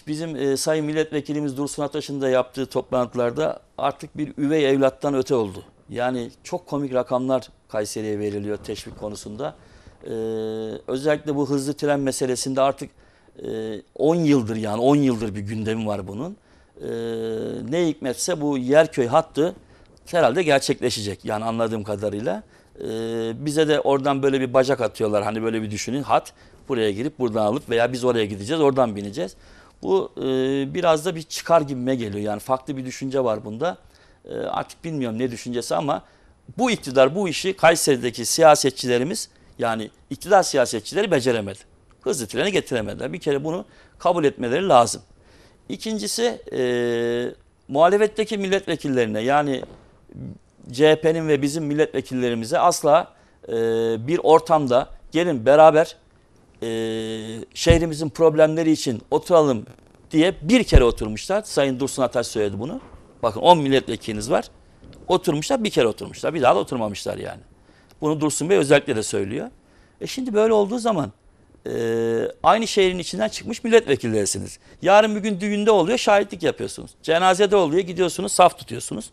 bizim e, Sayın Milletvekilimiz Dursun Ataş'ın da yaptığı toplantılarda artık bir üvey evlattan öte oldu. Yani çok komik rakamlar Kayseri'ye veriliyor teşvik konusunda. Ee, özellikle bu hızlı tren meselesinde artık 10 e, yıldır yani 10 yıldır bir gündemi var bunun. E, ne hikmetse bu Yerköy hattı herhalde gerçekleşecek yani anladığım kadarıyla. Ee, bize de oradan böyle bir bacak atıyorlar hani böyle bir düşünün hat buraya girip buradan alıp veya biz oraya gideceğiz oradan bineceğiz. Bu e, biraz da bir çıkar gibime geliyor yani farklı bir düşünce var bunda. E, artık bilmiyorum ne düşüncesi ama bu iktidar bu işi Kayseri'deki siyasetçilerimiz yani iktidar siyasetçileri beceremedi. Hızlı treni getiremediler. Bir kere bunu kabul etmeleri lazım. İkincisi e, muhalefetteki milletvekillerine yani CHP'nin ve bizim milletvekillerimize asla e, bir ortamda gelin beraber e, şehrimizin problemleri için oturalım diye bir kere oturmuşlar. Sayın Dursun Ataş söyledi bunu. Bakın 10 milletvekiliniz var. Oturmuşlar bir kere oturmuşlar. Bir daha da oturmamışlar yani. Bunu Dursun Bey özellikle de söylüyor. E şimdi böyle olduğu zaman e, aynı şehrin içinden çıkmış milletvekilerisiniz. Yarın bir gün düğünde oluyor şahitlik yapıyorsunuz. Cenazede oluyor gidiyorsunuz saf tutuyorsunuz.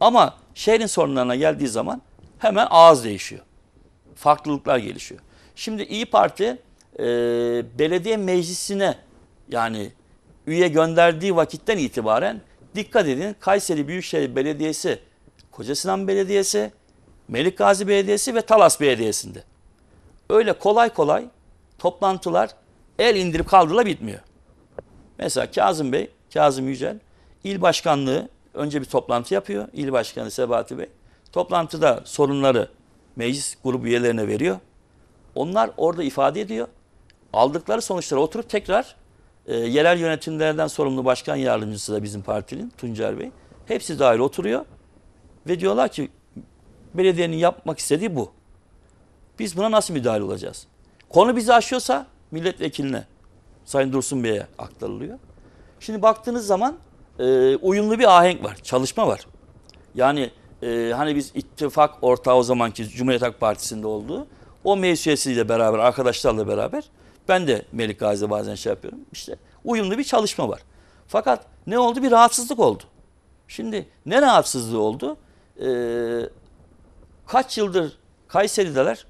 Ama şehrin sorunlarına geldiği zaman hemen ağız değişiyor. Farklılıklar gelişiyor. Şimdi İyi Parti e, belediye meclisine yani üye gönderdiği vakitten itibaren dikkat edin Kayseri Büyükşehir Belediyesi, Koca Sinan Belediyesi, Melik Gazi Belediyesi ve Talas Belediyesi'nde. Öyle kolay kolay toplantılar el indirip kaldırıla bitmiyor. Mesela Kazım Bey, Kazım Yücel il başkanlığı önce bir toplantı yapıyor il başkanı Sebahati Bey. Toplantıda sorunları meclis grubu üyelerine veriyor. Onlar orada ifade ediyor. Aldıkları sonuçlara oturup tekrar e, yerel yönetimlerden sorumlu başkan yardımcısı da bizim partinin Tuncer Bey. Hepsi dahil oturuyor ve diyorlar ki belediyenin yapmak istediği bu. Biz buna nasıl müdahale olacağız? Konu bizi aşıyorsa milletvekiline, Sayın Dursun Bey'e aktarılıyor. Şimdi baktığınız zaman e, uyumlu bir ahenk var, çalışma var. Yani e, hani biz ittifak ortağı o zamanki Cumhuriyet Halk Partisi'nde olduğu O meclis üyesiyle beraber, arkadaşlarla beraber ben de Melik Gazi'de bazen şey yapıyorum. İşte uyumlu bir çalışma var. Fakat ne oldu? Bir rahatsızlık oldu. Şimdi ne rahatsızlığı oldu? Ee, kaç yıldır Kayseri'deler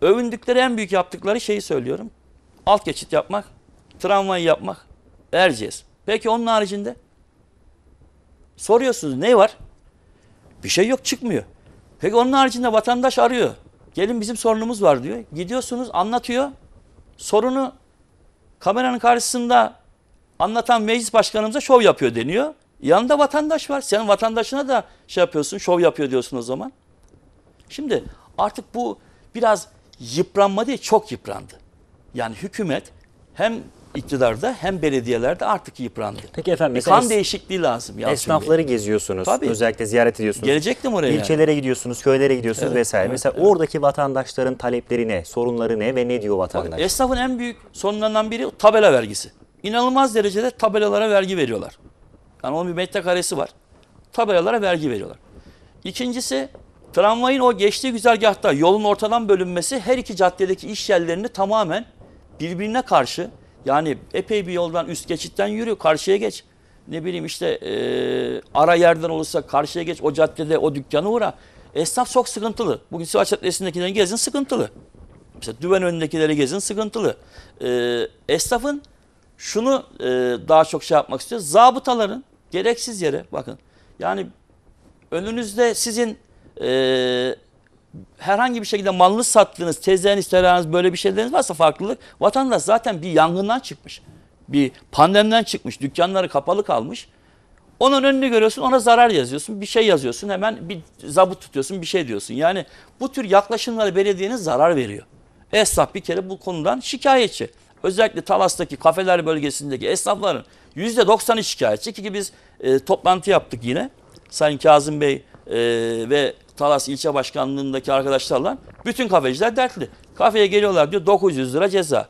övündükleri en büyük yaptıkları şeyi söylüyorum. Alt geçit yapmak, tramvayı yapmak, Erciyes. Peki onun haricinde Soruyorsunuz ne var? Bir şey yok çıkmıyor. Peki onun haricinde vatandaş arıyor. Gelin bizim sorunumuz var diyor. Gidiyorsunuz anlatıyor. Sorunu kameranın karşısında anlatan meclis başkanımıza şov yapıyor deniyor. Yanında vatandaş var. Sen vatandaşına da şey yapıyorsun, şov yapıyor diyorsun o zaman. Şimdi artık bu biraz yıpranma değil, çok yıprandı. Yani hükümet hem iktidarda hem belediyelerde artık yıprandı. Peki efendim bir kan değişikliği lazım. esnafları Bey. geziyorsunuz. Tabii. Özellikle ziyaret ediyorsunuz. Gelecektim oraya. İlçelere yani. gidiyorsunuz, köylere gidiyorsunuz evet, vesaire. Evet, Mesela evet. oradaki vatandaşların talepleri ne, sorunları ne ve ne diyor vatandaş? Tabii, esnafın en büyük sorunlarından biri tabela vergisi. İnanılmaz derecede tabelalara vergi veriyorlar. Yani onun bir metrekaresi var. Tabelalara vergi veriyorlar. İkincisi tramvayın o geçtiği güzergahta yolun ortadan bölünmesi her iki caddedeki iş yerlerini tamamen birbirine karşı yani epey bir yoldan üst geçitten yürüyor karşıya geç. Ne bileyim işte e, ara yerden olursa karşıya geç o caddede o dükkanı uğra. Esnaf çok sıkıntılı. Bugün Sivas Caddesi'ndekileri gezin sıkıntılı. Mesela düven önündekileri gezin sıkıntılı. E, esnafın şunu e, daha çok şey yapmak istiyor. Zabıtaların gereksiz yere bakın. Yani önünüzde sizin e, herhangi bir şekilde malını sattığınız, tezleriniz, terörünüz böyle bir şeyleriniz varsa farklılık vatandaş zaten bir yangından çıkmış. Bir pandemiden çıkmış. Dükkanları kapalı kalmış. Onun önünü görüyorsun ona zarar yazıyorsun. Bir şey yazıyorsun hemen bir zabıt tutuyorsun bir şey diyorsun. Yani bu tür yaklaşımları belediyenin zarar veriyor. Esnaf bir kere bu konudan şikayetçi. Özellikle Talas'taki kafeler bölgesindeki esnafların %90'ı şikayetçi ki biz e, toplantı yaptık yine. Sayın Kazım Bey e, ve Talas ilçe başkanlığındaki arkadaşlarla bütün kafeciler dertli. Kafeye geliyorlar diyor 900 lira ceza.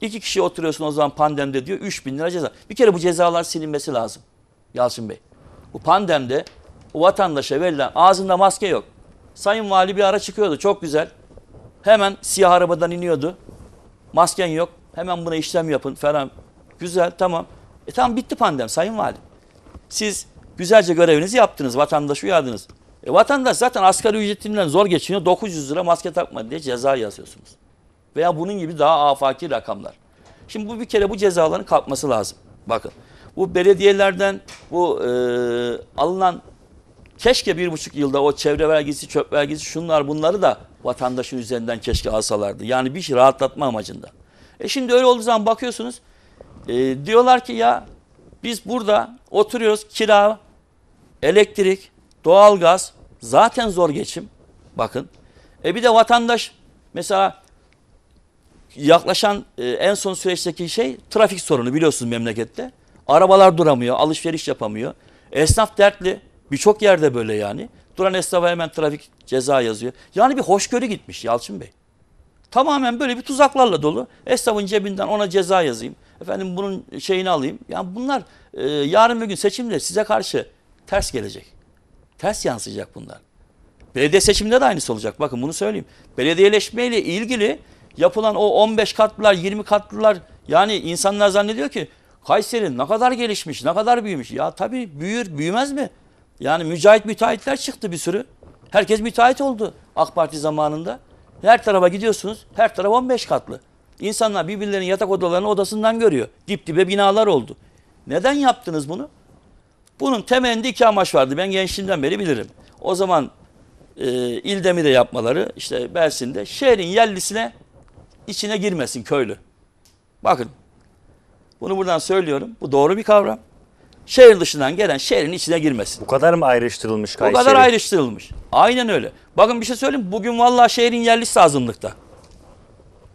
İki kişi oturuyorsun o zaman pandemde diyor 3000 lira ceza. Bir kere bu cezalar silinmesi lazım Yalçın Bey. Bu pandemde o vatandaşa verilen ağzında maske yok. Sayın Vali bir ara çıkıyordu çok güzel. Hemen siyah arabadan iniyordu. Masken yok. Hemen buna işlem yapın falan. Güzel tamam. E tamam bitti pandem Sayın Vali. Siz güzelce görevinizi yaptınız. Vatandaşı uyardınız. E, vatandaş zaten asgari ücretinden zor geçiniyor. 900 lira maske takma diye ceza yazıyorsunuz. Veya bunun gibi daha afaki rakamlar. Şimdi bu bir kere bu cezaların kalkması lazım. Bakın bu belediyelerden bu e, alınan keşke bir buçuk yılda o çevre vergisi, çöp vergisi şunlar bunları da vatandaşın üzerinden keşke alsalardı. Yani bir şey rahatlatma amacında. E şimdi öyle olduğu zaman bakıyorsunuz e, diyorlar ki ya biz burada oturuyoruz kira, elektrik, doğalgaz Zaten zor geçim. Bakın. E bir de vatandaş mesela yaklaşan e, en son süreçteki şey trafik sorunu biliyorsunuz memlekette. Arabalar duramıyor, alışveriş yapamıyor. Esnaf dertli. Birçok yerde böyle yani. Duran esnafa hemen trafik ceza yazıyor. Yani bir hoşgörü gitmiş Yalçın Bey. Tamamen böyle bir tuzaklarla dolu. Esnafın cebinden ona ceza yazayım. Efendim bunun şeyini alayım. Yani bunlar e, yarın bir gün seçimde size karşı ters gelecek. Ters yansıyacak bunlar. Belediye seçiminde de aynısı olacak. Bakın bunu söyleyeyim. Belediyeleşmeyle ilgili yapılan o 15 katlılar, 20 katlılar yani insanlar zannediyor ki Kayseri ne kadar gelişmiş, ne kadar büyümüş. Ya tabii büyür, büyümez mi? Yani mücahit müteahhitler çıktı bir sürü. Herkes müteahhit oldu AK Parti zamanında. Her tarafa gidiyorsunuz, her taraf 15 katlı. İnsanlar birbirlerinin yatak odalarını odasından görüyor. Dip dibe binalar oldu. Neden yaptınız bunu? Bunun temelinde iki amaç vardı. Ben gençliğimden beri bilirim. O zaman e, İldemir'e yapmaları işte Mersin'de şehrin yerlisine içine girmesin köylü. Bakın bunu buradan söylüyorum. Bu doğru bir kavram. Şehir dışından gelen şehrin içine girmesin. Bu kadar mı ayrıştırılmış Kayseri? Bu kadar ayrıştırılmış. Aynen öyle. Bakın bir şey söyleyeyim. Bugün vallahi şehrin yerlisi azınlıkta.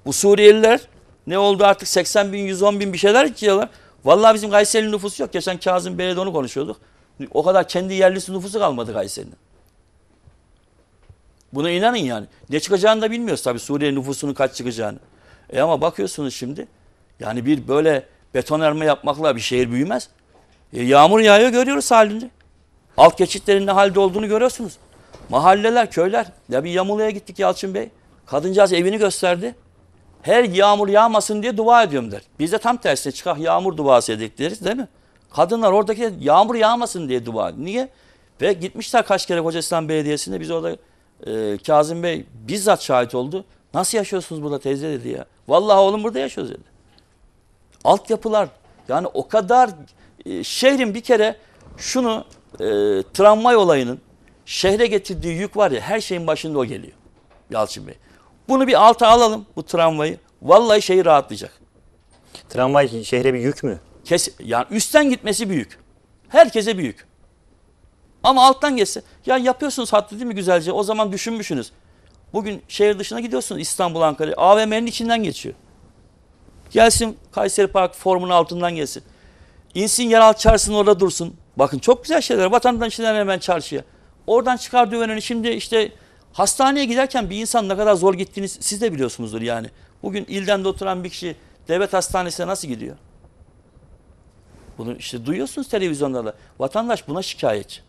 Bu Suriyeliler ne oldu artık 80 bin 110 bin bir şeyler içiyorlar. Vallahi bizim Kayseri'nin nüfusu yok. Geçen Kazım Belediye onu konuşuyorduk. O kadar kendi yerlisi nüfusu kalmadı Kayseri'nin. Buna inanın yani. Ne çıkacağını da bilmiyoruz tabii Suriye nüfusunun kaç çıkacağını. E ama bakıyorsunuz şimdi yani bir böyle betonarme yapmakla bir şehir büyümez. E yağmur yağıyor görüyoruz halini. Alt geçitlerin ne halde olduğunu görüyorsunuz. Mahalleler, köyler. Ya bir Yamulu'ya gittik Yalçın Bey. Kadıncağız evini gösterdi. Her yağmur yağmasın diye dua ediyorum der. Biz de tam tersine çıkar yağmur duası edik deriz değil mi? Kadınlar oradaki yağmur yağmasın diye dua ediyor. Niye? Ve gitmişler kaç kere Koca Belediyesi'nde biz orada e, Kazım Bey bizzat şahit oldu. Nasıl yaşıyorsunuz burada teyze dedi ya. Vallahi oğlum burada yaşıyoruz dedi. Altyapılar yani o kadar e, şehrin bir kere şunu e, tramvay olayının şehre getirdiği yük var ya her şeyin başında o geliyor. Yalçın Bey. Bunu bir alta alalım bu tramvayı. Vallahi şey rahatlayacak. Tramvay şehre bir yük mü? Kes, yani üstten gitmesi büyük. Herkese büyük. Ama alttan geçse. Ya yapıyorsunuz hattı değil mi güzelce? O zaman düşünmüşsünüz. Bugün şehir dışına gidiyorsunuz İstanbul, Ankara. AVM'nin içinden geçiyor. Gelsin Kayseri Park formunun altından gelsin. İnsin yeraltı çarşısının orada dursun. Bakın çok güzel şeyler. Vatandaşlar hemen çarşıya. Oradan çıkar düvenini şimdi işte Hastaneye giderken bir insan ne kadar zor gittiğini siz de biliyorsunuzdur yani. Bugün ilden de oturan bir kişi devlet hastanesine nasıl gidiyor? Bunu işte duyuyorsunuz televizyonlarda. Vatandaş buna şikayetçi.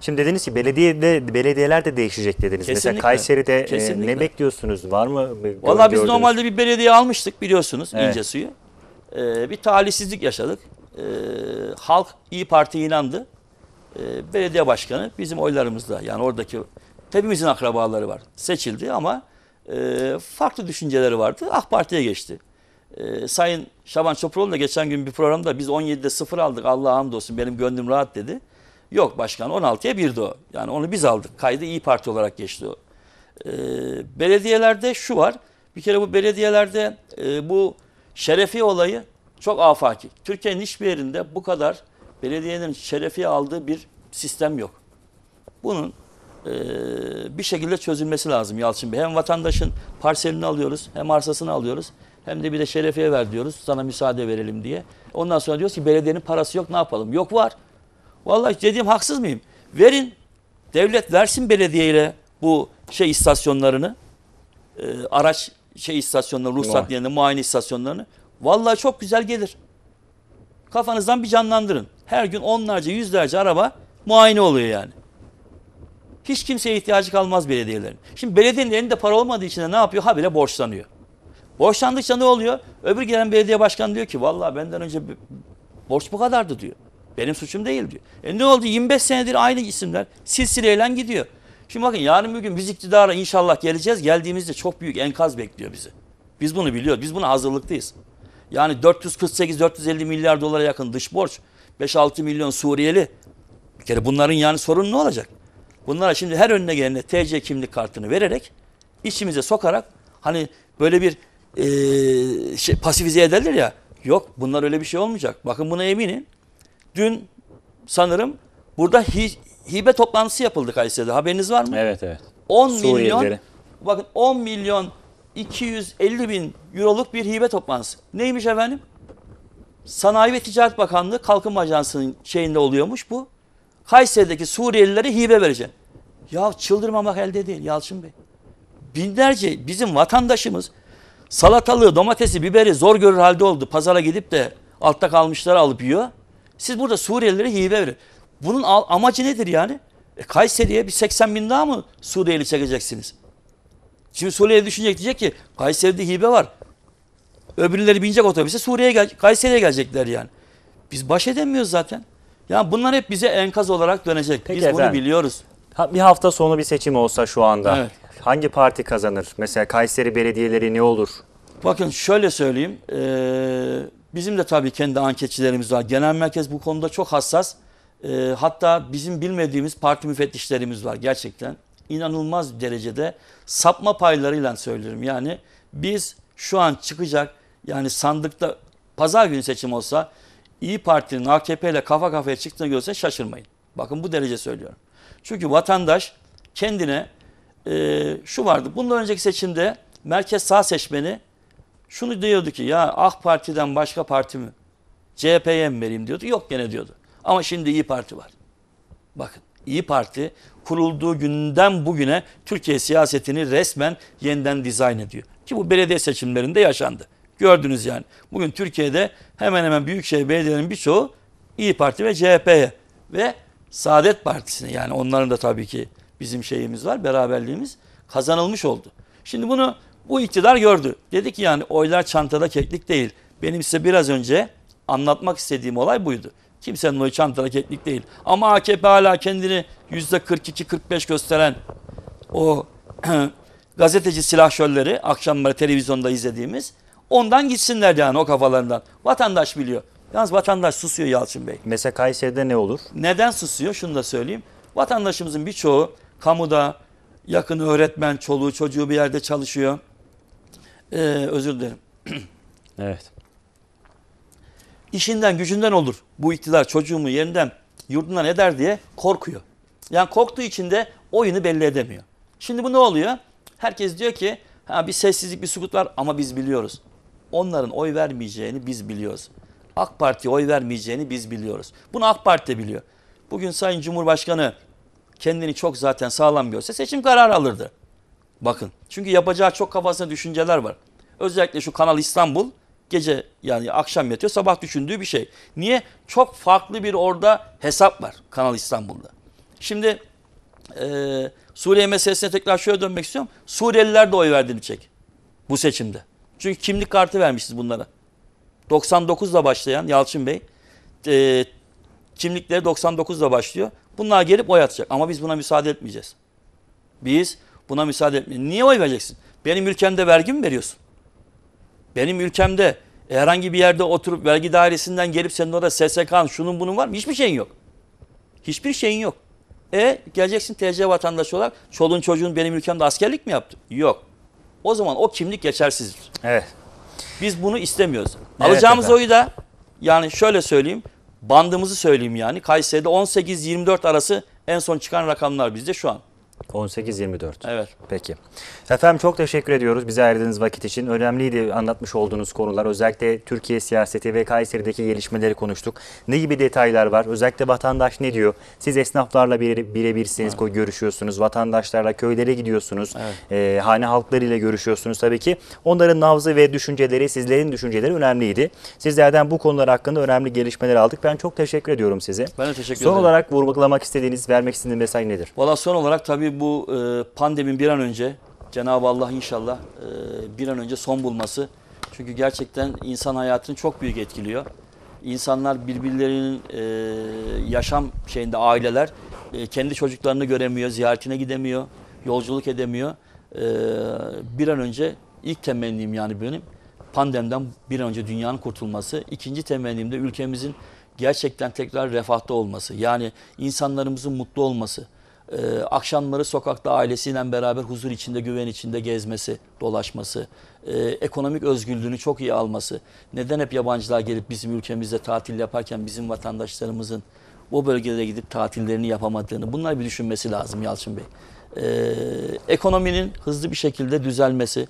Şimdi dediniz ki belediyede belediyeler de değişecek dediniz. Kesinlikle. Mesela Kayseri'de e, Kesinlikle. ne bekliyorsunuz? Var mı? Valla biz normalde bir belediye almıştık biliyorsunuz evet. ince suyu. Ee, bir talihsizlik yaşadık. Ee, halk İyi Parti inandı. Ee, belediye başkanı bizim oylarımızda yani oradaki Hepimizin akrabaları var. Seçildi ama e, farklı düşünceleri vardı. AK ah Parti'ye geçti. E, Sayın Şaban Çopuroğlu da geçen gün bir programda biz 17'de 0 aldık Allah'a hamdolsun benim gönlüm rahat dedi. Yok başkan 16'ya 1'di o. Yani onu biz aldık. Kaydı iyi Parti olarak geçti o. E, belediyelerde şu var. Bir kere bu belediyelerde e, bu şerefi olayı çok afaki. Türkiye'nin hiçbir yerinde bu kadar belediyenin şerefi aldığı bir sistem yok. Bunun e, bir şekilde çözülmesi lazım Yalçın Bey. Hem vatandaşın parselini alıyoruz hem arsasını alıyoruz. Hem de bir de şerefiye ver diyoruz sana müsaade verelim diye. Ondan sonra diyoruz ki belediyenin parası yok ne yapalım? Yok var. Vallahi dediğim haksız mıyım? Verin devlet versin belediyeyle bu şey istasyonlarını e, araç şey istasyonlarını ruhsat yerine muayene istasyonlarını. Vallahi çok güzel gelir. Kafanızdan bir canlandırın. Her gün onlarca yüzlerce araba muayene oluyor yani. Hiç kimseye ihtiyacı kalmaz belediyelerin. Şimdi belediyenin elinde para olmadığı için de ne yapıyor? Habire borçlanıyor. Borçlandıkça ne oluyor? Öbür gelen belediye başkanı diyor ki vallahi benden önce borç bu kadardı diyor. Benim suçum değil diyor. E ne oldu? 25 senedir aynı isimler silsileyle gidiyor. Şimdi bakın yarın bir gün biz iktidara inşallah geleceğiz. Geldiğimizde çok büyük enkaz bekliyor bizi. Biz bunu biliyoruz. Biz buna hazırlıklıyız. Yani 448-450 milyar dolara yakın dış borç. 5-6 milyon Suriyeli. Bir kere bunların yani sorunu ne olacak? Bunlara şimdi her önüne gelene TC kimlik kartını vererek içimize sokarak hani böyle bir e, şey, pasifize ederler ya. Yok bunlar öyle bir şey olmayacak. Bakın buna eminim. Dün sanırım burada hi, hibe toplantısı yapıldı Kayseri'de. Haberiniz var mı? Evet evet. 10 Suriyelileri. milyon bakın 10 milyon 250 bin euroluk bir hibe toplantısı. Neymiş efendim? Sanayi ve Ticaret Bakanlığı Kalkınma Ajansı'nın şeyinde oluyormuş bu. Kayseri'deki Suriyelilere hibe vereceksin. Ya çıldırmamak elde değil Yalçın Bey. Binlerce bizim vatandaşımız salatalığı, domatesi, biberi zor görür halde oldu. Pazara gidip de altta kalmışları alıp yiyor. Siz burada Suriyelilere hibe verin. Bunun amacı nedir yani? E, Kayseri'ye bir 80 bin daha mı Suriyeli çekeceksiniz? Şimdi Suriyeli düşünecek diyecek ki Kayseri'de hibe var. Öbürleri binecek otobüse Suriye'ye Kayseri'ye gelecekler yani. Biz baş edemiyoruz zaten. Yani bunlar hep bize enkaz olarak dönecek. Peki Biz efendim. bunu biliyoruz. bir hafta sonu bir seçim olsa şu anda evet. hangi parti kazanır? Mesela Kayseri belediyeleri ne olur? Bakın şöyle söyleyeyim. Ee, bizim de tabii kendi anketçilerimiz var. Genel merkez bu konuda çok hassas. Ee, hatta bizim bilmediğimiz parti müfettişlerimiz var gerçekten. İnanılmaz derecede sapma paylarıyla söylüyorum. Yani biz şu an çıkacak yani sandıkta pazar günü seçim olsa İyi Parti'nin AKP ile kafa kafaya çıktığını görse şaşırmayın. Bakın bu derece söylüyorum. Çünkü vatandaş kendine e, şu vardı. Bundan önceki seçimde merkez sağ seçmeni şunu diyordu ki ya AK Parti'den başka parti mi? CHP'ye mi vereyim diyordu. Yok gene diyordu. Ama şimdi İyi Parti var. Bakın İyi Parti kurulduğu günden bugüne Türkiye siyasetini resmen yeniden dizayn ediyor. Ki bu belediye seçimlerinde yaşandı. Gördünüz yani. Bugün Türkiye'de hemen hemen büyükşehir belediyelerinin birçoğu İyi Parti ve CHP'ye ve Saadet Partisi'ne yani onların da tabii ki bizim şeyimiz var, beraberliğimiz kazanılmış oldu. Şimdi bunu bu iktidar gördü. Dedi ki yani oylar çantada keklik değil. Benim size biraz önce anlatmak istediğim olay buydu. Kimsenin oyu çantada keklik değil. Ama AKP hala kendini %42-45 gösteren o gazeteci silahşörleri akşamları televizyonda izlediğimiz Ondan gitsinler yani o kafalarından. Vatandaş biliyor. Yalnız vatandaş susuyor Yalçın Bey. Mesela Kayseri'de ne olur? Neden susuyor? Şunu da söyleyeyim. Vatandaşımızın birçoğu kamuda yakın öğretmen, çoluğu, çocuğu bir yerde çalışıyor. Ee, özür dilerim. evet. İşinden gücünden olur. Bu iktidar çocuğumu yerinden yurdundan eder diye korkuyor. Yani korktuğu için de oyunu belli edemiyor. Şimdi bu ne oluyor? Herkes diyor ki ha bir sessizlik bir sukut var ama biz biliyoruz onların oy vermeyeceğini biz biliyoruz. AK Parti'ye oy vermeyeceğini biz biliyoruz. Bunu AK Parti de biliyor. Bugün Sayın Cumhurbaşkanı kendini çok zaten sağlam görse seçim kararı alırdı. Bakın çünkü yapacağı çok kafasında düşünceler var. Özellikle şu Kanal İstanbul gece yani akşam yatıyor sabah düşündüğü bir şey. Niye? Çok farklı bir orada hesap var Kanal İstanbul'da. Şimdi e, Suriye meselesine tekrar şöyle dönmek istiyorum. Suriyeliler de oy verdiğini çek bu seçimde. Çünkü kimlik kartı vermişiz bunlara. 99'la başlayan Yalçın Bey e, kimlikleri 99'la başlıyor. Bunlar gelip oy atacak ama biz buna müsaade etmeyeceğiz. Biz buna müsaade etmeyeceğiz. Niye oy vereceksin? Benim ülkemde vergi mi veriyorsun? Benim ülkemde herhangi bir yerde oturup vergi dairesinden gelip senin orada SSK'nın şunun bunun var mı? Hiçbir şeyin yok. Hiçbir şeyin yok. E geleceksin TC vatandaşı olarak çoluğun çocuğun benim ülkemde askerlik mi yaptı? Yok o zaman o kimlik geçersizdir. Evet. Biz bunu istemiyoruz. Alacağımız efendim. oyu da yani şöyle söyleyeyim bandımızı söyleyeyim yani. Kayseri'de 18-24 arası en son çıkan rakamlar bizde şu an. 18-24. Evet. Peki. Efendim çok teşekkür ediyoruz bize ayırdığınız vakit için. Önemliydi anlatmış olduğunuz konular. Özellikle Türkiye siyaseti ve Kayseri'deki gelişmeleri konuştuk. Ne gibi detaylar var? Özellikle vatandaş ne diyor? Siz esnaflarla birebirsiniz, evet. görüşüyorsunuz. Vatandaşlarla köylere gidiyorsunuz. Evet. E, hane halklarıyla görüşüyorsunuz tabii ki. Onların navzı ve düşünceleri, sizlerin düşünceleri önemliydi. Sizlerden bu konular hakkında önemli gelişmeler aldık. Ben çok teşekkür ediyorum size. Ben de teşekkür ederim. Son olarak vurgulamak istediğiniz, vermek istediğiniz mesaj nedir? Valla son olarak tabii bu e, pandemin bir an önce Cenab-ı Allah inşallah e, bir an önce son bulması. Çünkü gerçekten insan hayatını çok büyük etkiliyor. İnsanlar birbirlerinin e, yaşam şeyinde aileler e, kendi çocuklarını göremiyor, ziyaretine gidemiyor, yolculuk edemiyor. E, bir an önce ilk temennim yani benim pandemden bir an önce dünyanın kurtulması. İkinci temennim de ülkemizin gerçekten tekrar refahta olması. Yani insanlarımızın mutlu olması e, akşamları sokakta ailesiyle beraber huzur içinde, güven içinde gezmesi, dolaşması, e, ekonomik özgürlüğünü çok iyi alması. Neden hep yabancılar gelip bizim ülkemizde tatil yaparken bizim vatandaşlarımızın o bölgelere gidip tatillerini yapamadığını bunlar bir düşünmesi lazım Yalçın Bey. E, ekonominin hızlı bir şekilde düzelmesi,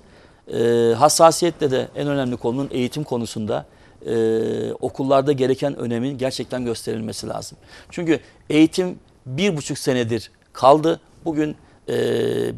e, hassasiyetle de en önemli konunun eğitim konusunda e, okullarda gereken önemin gerçekten gösterilmesi lazım. Çünkü eğitim bir buçuk senedir kaldı. Bugün e,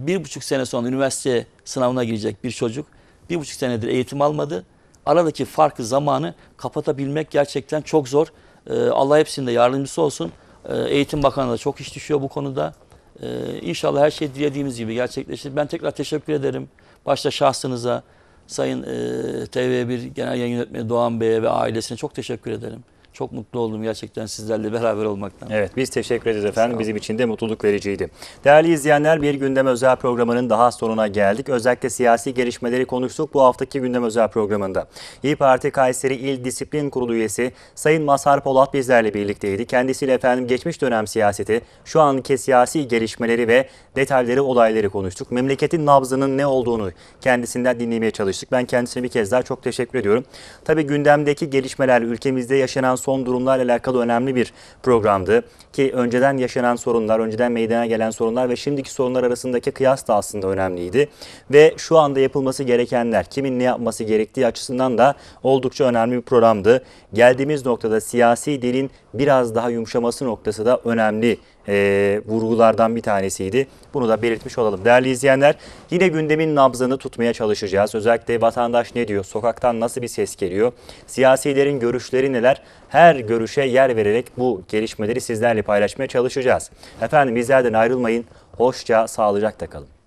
bir buçuk sene sonra üniversite sınavına girecek bir çocuk bir buçuk senedir eğitim almadı. Aradaki farkı zamanı kapatabilmek gerçekten çok zor. E, Allah hepsinde yardımcısı olsun. E, Eğitim Bakanı da çok iş düşüyor bu konuda. E, inşallah her şey dilediğimiz gibi gerçekleşir. Ben tekrar teşekkür ederim. Başta şahsınıza, Sayın e, TV1 Genel Yayın Yönetmeni Doğan Bey'e ve ailesine çok teşekkür ederim. Çok mutlu oldum gerçekten sizlerle beraber olmaktan. Evet biz teşekkür ederiz efendim. Bizim için de mutluluk vericiydi. Değerli izleyenler bir gündem özel programının daha sonuna geldik. Özellikle siyasi gelişmeleri konuştuk bu haftaki gündem özel programında. İyi Parti Kayseri İl Disiplin Kurulu üyesi Sayın Masar Polat bizlerle birlikteydi. Kendisiyle efendim geçmiş dönem siyaseti, şu anki siyasi gelişmeleri ve detayları, olayları konuştuk. Memleketin nabzının ne olduğunu kendisinden dinlemeye çalıştık. Ben kendisine bir kez daha çok teşekkür ediyorum. Tabii gündemdeki gelişmeler, ülkemizde yaşanan son son durumlarla alakalı önemli bir programdı. Ki önceden yaşanan sorunlar, önceden meydana gelen sorunlar ve şimdiki sorunlar arasındaki kıyas da aslında önemliydi. Ve şu anda yapılması gerekenler, kimin ne yapması gerektiği açısından da oldukça önemli bir programdı. Geldiğimiz noktada siyasi dilin biraz daha yumuşaması noktası da önemli e, vurgulardan bir tanesiydi. Bunu da belirtmiş olalım. Değerli izleyenler yine gündemin nabzını tutmaya çalışacağız. Özellikle vatandaş ne diyor? Sokaktan nasıl bir ses geliyor? Siyasilerin görüşleri neler? Her görüşe yer vererek bu gelişmeleri sizlerle paylaşmaya çalışacağız. Efendim bizlerden ayrılmayın. Hoşça, sağlıcakla kalın.